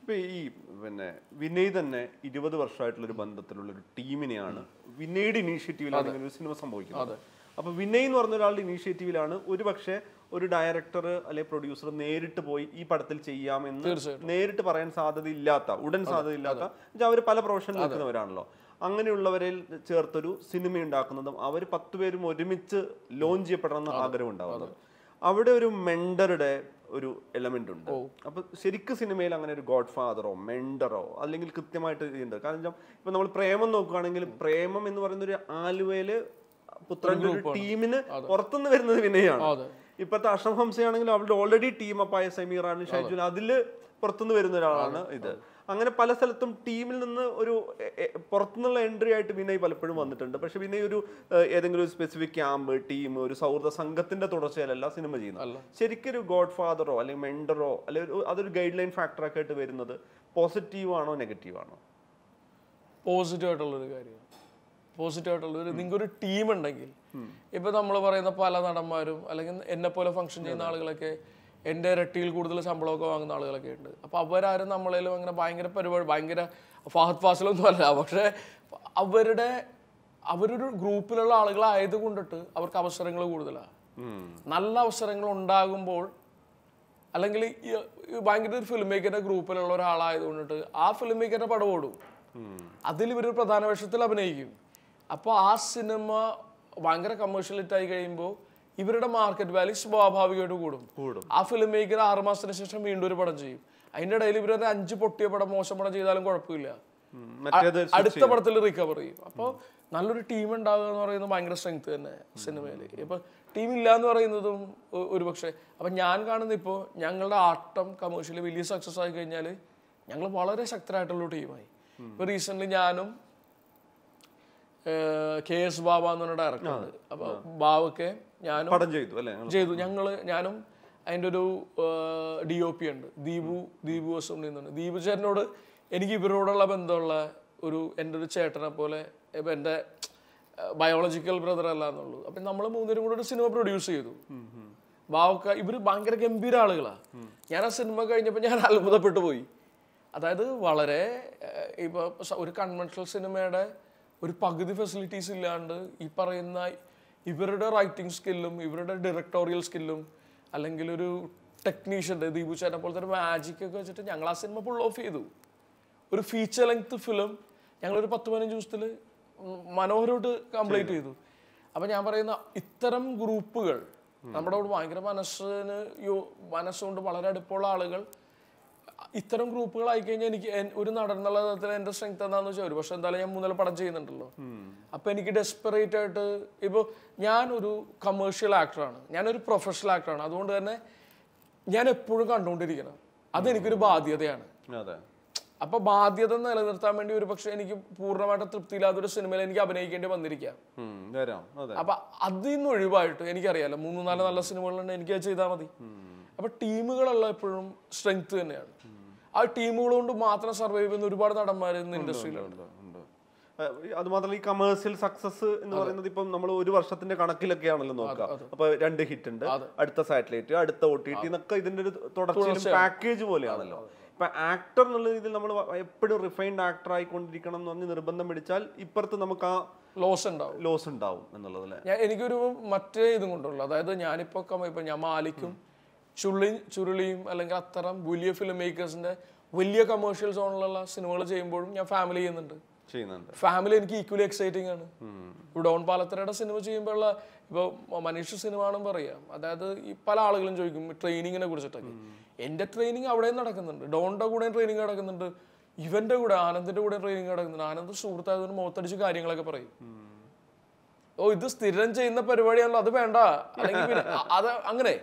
ഇപ്പൊ ഈ പിന്നെ വിനയ് തന്നെ ഇരുപത് വർഷമായിട്ടുള്ള ഒരു ബന്ധത്തിലുള്ള ഒരു ടീമിനെയാണ് വിനയുടെ ഇനീഷ്യേറ്റീവിലാണ് ഒരു സിനിമ സംഭവിക്കുന്നത് അപ്പൊ വിനയ് എന്ന് പറഞ്ഞ ഒരാളുടെ ഇനീഷ്യേറ്റീവിലാണ് ഒരു പക്ഷേ ഒരു ഡയറക്ടർ അല്ലെ പ്രൊഡ്യൂസർ നേരിട്ട് പോയി ഈ പടത്തിൽ ചെയ്യാമെന്ന് നേരിട്ട് പറയാൻ സാധ്യതയില്ലാത്ത ഉടൻ സാധ്യതയില്ലാത്ത അവർ പല പ്രൊഫഷൻ നിൽക്കുന്നവരാണല്ലോ അങ്ങനെയുള്ളവരിൽ ചേർത്തൊരു സിനിമ ഉണ്ടാക്കുന്നതും അവർ പേരും ഒരുമിച്ച് ലോഞ്ച് ചെയ്യപ്പെടണമെന്ന് ആഗ്രഹം ഉണ്ടാവുന്നത് അവിടെ ഒരു മെൻഡറുടെ ഒരു എലമെന്റ് ഉണ്ട് അപ്പൊ ശരിക്കും സിനിമയിൽ അങ്ങനെ ഒരു ഗോഡ് ഫാദറോ മെൻഡറോ അല്ലെങ്കിൽ കൃത്യമായിട്ട് ഇതുണ്ട് കാരണം ഇപ്പൊ നമ്മൾ പ്രേമം നോക്കുകയാണെങ്കിൽ പ്രേമം എന്ന് പറയുന്ന ഒരു ആലുവയില് പുത്രന്റെ ഒരു ടീമിന് പുറത്തുനിന്ന് വരുന്നത് വിനയാണ് ഇപ്പോഴത്തെ അഷ്റഫ് ഹംസയാണെങ്കിലും അവളുടെ ഓൾറെഡി ടീം അപ്പായ സമീറാണ് ഷൈജു അതിൽ പുറത്തുനിന്ന് വരുന്ന ഒരാളാണ് ഇത് അങ്ങനെ പല സ്ഥലത്തും ടീമിൽ നിന്ന് ഒരു പുറത്തുനിന്നുള്ള എൻട്രി ആയിട്ട് വിനയ് പലപ്പോഴും വന്നിട്ടുണ്ട് പക്ഷെ വിനയ് ഒരു ഏതെങ്കിലും ഒരു സ്പെസിഫിക് ക്യാമ്പ് ടീം ഒരു സൗഹൃദ സംഘത്തിന്റെ തുടർച്ചയിലല്ല സിനിമ ചെയ്യുന്നത് ശരിക്കും ഒരു ഗോഡ് ഫാദറോ അല്ലെങ്കിൽ മെൻഡറോ അല്ലെങ്കിൽ അതൊരു ഗൈഡ് ലൈൻ ഫാക്ടറൊക്കെ ആയിട്ട് വരുന്നത് പോസിറ്റീവ് ആണോ നെഗറ്റീവ് ആണോ പോസിറ്റീവ് ആയിട്ടുള്ളൊരു കാര്യമാണ് പോസിറ്റീവ് ആയിട്ടുള്ള ഒരു നിങ്ങൾക്കൊരു ടീം ഉണ്ടെങ്കിൽ ഇപ്പൊ നമ്മൾ പറയുന്ന പല നടന്മാരും അല്ലെങ്കിൽ എന്നെ പോലെ ഫംഗ്ഷൻ ചെയ്യുന്ന ആളുകളൊക്കെ എൻ്റെ ഇരട്ടിയിൽ കൂടുതൽ ശമ്പളമൊക്കെ വാങ്ങുന്ന ആളുകളൊക്കെ ഉണ്ട് അപ്പോൾ അവരാരും നമ്മളേലും അങ്ങനെ ഭയങ്കര പരിപാടി ഭയങ്കര ഫഹദ് ഫാസിലൊന്നും അല്ല പക്ഷേ അവരുടെ അവരൊരു ഗ്രൂപ്പിലുള്ള ആളുകളായത് കൊണ്ടിട്ട് അവർക്ക് അവസരങ്ങൾ കൂടുതലാണ് നല്ല അവസരങ്ങൾ ഉണ്ടാകുമ്പോൾ അല്ലെങ്കിൽ ഭയങ്കര ഒരു ഫിലിം മേക്കറിന്റെ ഗ്രൂപ്പിലുള്ള ഒരാളായത് കൊണ്ടിട്ട് ആ ഫിലിം മേക്കറിന്റെ പടം ഓടും അതിൽ ഇവർ പ്രധാന വേഷത്തിൽ അഭിനയിക്കും അപ്പോൾ ആ സിനിമ ഭയങ്കര കമേഴ്ഷ്യൽ ആയി കഴിയുമ്പോൾ ഇവരുടെ മാർക്കറ്റ് വാല്യൂ സ്വാഭാവികമായിട്ട് കൂടും കൂടും ആ ഫിലിം മേക്കർ ആറുമാസത്തിന് ശേഷം വീണ്ടും ഒരു പടം ചെയ്യും അതിന്റെ ഇടയിൽ ഇവരുടെ അഞ്ച് പൊട്ടിയ പടം മോശം പടം ചെയ്താലും കുഴപ്പമില്ല അടുത്ത പടത്തിൽ റിക്കവർ ചെയ്യും അപ്പോൾ നല്ലൊരു ടീം ഉണ്ടാവുക എന്ന് പറയുന്നത് ഭയങ്കര സ്ട്രെങ്ത് തന്നെ സിനിമയില് ഇപ്പൊ ടീം ഇല്ല എന്ന് പറയുന്നതും ഒരു അപ്പൊ ഞാൻ കാണുന്ന ഇപ്പോ ഞങ്ങളുടെ ആട്ടം കമേഴ്ഷ്യലി വലിയ സക്സസ് ആയി കഴിഞ്ഞാൽ ഞങ്ങൾ വളരെ ശക്തരായിട്ടുള്ള ടീമായി ഇപ്പൊ റീസെന്റ് ഞാനും കെ എസ് ബാബ എന്ന് പറഞ്ഞ ഡയറക്ടർ അപ്പൊ ബാബൊക്കെ ഞാനും പടം ചെയ്തു അല്ലേ ചെയ്തു ഞങ്ങള് ഞാനും അതിൻ്റെ ഒരു ഡി ഒ പി ഉണ്ട് ദീപു ദീപു വസുണ്ടി എന്നുണ്ട് ദീപു ചേട്ടനോട് എനിക്ക് ഇവരോടുള്ള ബന്ധമുള്ള ഒരു എൻ്റെ ഒരു ചേട്ടനെ പോലെ ഇപ്പൊ എൻ്റെ ബയോളജിക്കൽ ബ്രദർ അല്ല എന്നുള്ളത് അപ്പൊ നമ്മൾ മൂന്നുപേരും കൂടെ ഒരു സിനിമ പ്രൊഡ്യൂസ് ചെയ്തു ബാവക്ക ഇവര് ഭയങ്കര ഗംഭീര ആളുകളാണ് ഞാൻ ആ സിനിമ കഴിഞ്ഞപ്പോൾ ഞാൻ അത്ഭുതപ്പെട്ടു പോയി അതായത് വളരെ ഇപ്പൊ ഒരു കൺവെൻഷണൽ സിനിമയുടെ ഒരു പകുതി ഫെസിലിറ്റീസ് ഇല്ലാണ്ട് ഈ പറയുന്ന ഇവരുടെ റൈറ്റിംഗ് സ്കില്ലും ഇവരുടെ ഡയറക്ടോറിയൽ സ്കില്ലും അല്ലെങ്കിൽ ഒരു ടെക്നീഷ്യൻ്റെ ദീപു ചേട്ടനെ പോലത്തെ ഒരു മാജിക് ഒക്കെ വെച്ചിട്ട് ഞങ്ങൾ ആ സിനിമ ഫുൾ ഓഫ് ചെയ്തു ഒരു ഫീച്ചർ ലെങ്ത് ഫിലിം ഞങ്ങളൊരു പത്ത് പതിനഞ്ച് ദിവസത്തിൽ മനോഹരമായിട്ട് കംപ്ലീറ്റ് ചെയ്തു അപ്പം ഞാൻ പറയുന്ന ഇത്തരം ഗ്രൂപ്പുകൾ നമ്മുടെ അവിടെ ഭയങ്കര മനസ്സിന് യോ മനസ്സുകൊണ്ട് വളരെ അടുപ്പമുള്ള ആളുകൾ ഇത്തരം ഗ്രൂപ്പുകളായി കഴിഞ്ഞാൽ എനിക്ക് ഒരു നടൻ എന്നുള്ള തരത്തിൽ എന്റെ സ്ട്രെങ്ത് എന്താണെന്ന് വെച്ചാൽ ഒരു പക്ഷെ എന്തായാലും ഞാൻ മൂന്നല പടം ചെയ്യുന്നുണ്ടല്ലോ അപ്പൊ എനിക്ക് ഡെസ്പെറേറ്റ് ആയിട്ട് ഞാൻ ഞാനൊരു കമേഴ്ഷ്യൽ ആക്ടറാണ് ഞാനൊരു പ്രൊഫഷണൽ ആക്ടറാണ് അതുകൊണ്ട് തന്നെ ഞാൻ എപ്പോഴും കണ്ടുകൊണ്ടിരിക്കണം അതെനിക്കൊരു ബാധ്യതയാണ് അപ്പൊ ബാധ്യത നിലനിർത്താൻ വേണ്ടി ഒരു പക്ഷെ എനിക്ക് പൂർണ്ണമായിട്ട് തൃപ്തിയില്ലാത്ത ഒരു സിനിമയിൽ എനിക്ക് അഭിനയിക്കേണ്ടി വന്നിരിക്കാം അപ്പൊ അതിൽ നിന്ന് ഒഴിവായിട്ട് എനിക്കറിയാലോ മൂന്ന് നാല് നല്ല സിനിമകളുണ്ട് എനിക്ക് ചെയ്താൽ മതി അപ്പോൾ എപ്പോഴും സ്ട്രെങ്ത് തന്നെയാണ് ആ ടീമുകൾ കൊണ്ട് മാത്രം സർവൈവ് ചെയ്യുന്ന ഒരുപാട് നടന്മാർ ഇൻഡസ്ട്രിയിലുണ്ട് അതുമാത്രമല്ല ഈ കമേഴ്സ്യൽ സക്സസ് എന്ന് പറയുന്നത് ഇപ്പം നമ്മൾ ഒരു വർഷത്തിന്റെ ആണല്ലോ നോക്കുക അപ്പൊ രണ്ട് ഹിറ്റ് ഉണ്ട് അടുത്ത സാറ്റലൈറ്റ് അടുത്ത ഒ ടി ടി എന്നൊക്കെ ഇതിന്റെ ഒരു തുടർച്ചയിലും പാക്കേജ് പോലെയാണല്ലോ ഇപ്പൊ ആക്ടർ എന്നുള്ള രീതിയിൽ നമ്മൾ എപ്പോഴും റിഫൈൻഡ് ആക്ടർ ആയിക്കൊണ്ടിരിക്കണം എന്ന് പറഞ്ഞ് നിർബന്ധം പിടിച്ചാൽ ഇപ്പുറത്ത് നമുക്ക് ആ ലോസ് ഉണ്ടാവും ലോസ് ഉണ്ടാവും എന്നുള്ളതല്ലേ എനിക്കൊരു മറ്റേ ഇതും കൊണ്ടുള്ളൂ അതായത് ഞാനിപ്പോ ഇപ്പൊ ഞാൻ മാലിക്കും ചുള്ളിയും ചുരുളിയും അല്ലെങ്കിൽ അത്തരം വലിയ ഫിലിം മേക്കേഴ്സിന്റെ വലിയ കമേഴ്ഷ്യൽ സോണിലുള്ള സിനിമകൾ ചെയ്യുമ്പോഴും ഞാൻ ഫാമിലി ചെയ്യുന്നുണ്ട് ഫാമിലി എനിക്ക് ഈക്വലി എക്സൈറ്റിംഗ് ആണ് ഡോൺ പാലത്തരയുടെ സിനിമ ചെയ്യുമ്പോഴുള്ള ഇപ്പൊ മനീഷ് സിനിമ ആണെന്ന് പറയാം അതായത് ഈ പല ആളുകളും ചോദിക്കും ട്രെയിനിങ്ങിനെ കുറിച്ചിട്ടൊക്കെ എന്റെ ട്രെയിനിങ് അവിടെയും നടക്കുന്നുണ്ട് ഡോണിന്റെ കൂടെയും ട്രെയിനിങ് നടക്കുന്നുണ്ട് ഇവന്റെ കൂടെ ആനന്ദിന്റെ കൂടെ ട്രെയിനിങ് നടക്കുന്നുണ്ട് ആനന്ദ് സുഹൃത്തായതിന് മുഖത്തടിച്ച് കാര്യങ്ങളൊക്കെ പറയും ഓ ഇത് സ്ഥിരം ചെയ്യുന്ന പരിപാടിയാണല്ലോ അത് വേണ്ട അല്ലെങ്കിൽ അത് അങ്ങനെ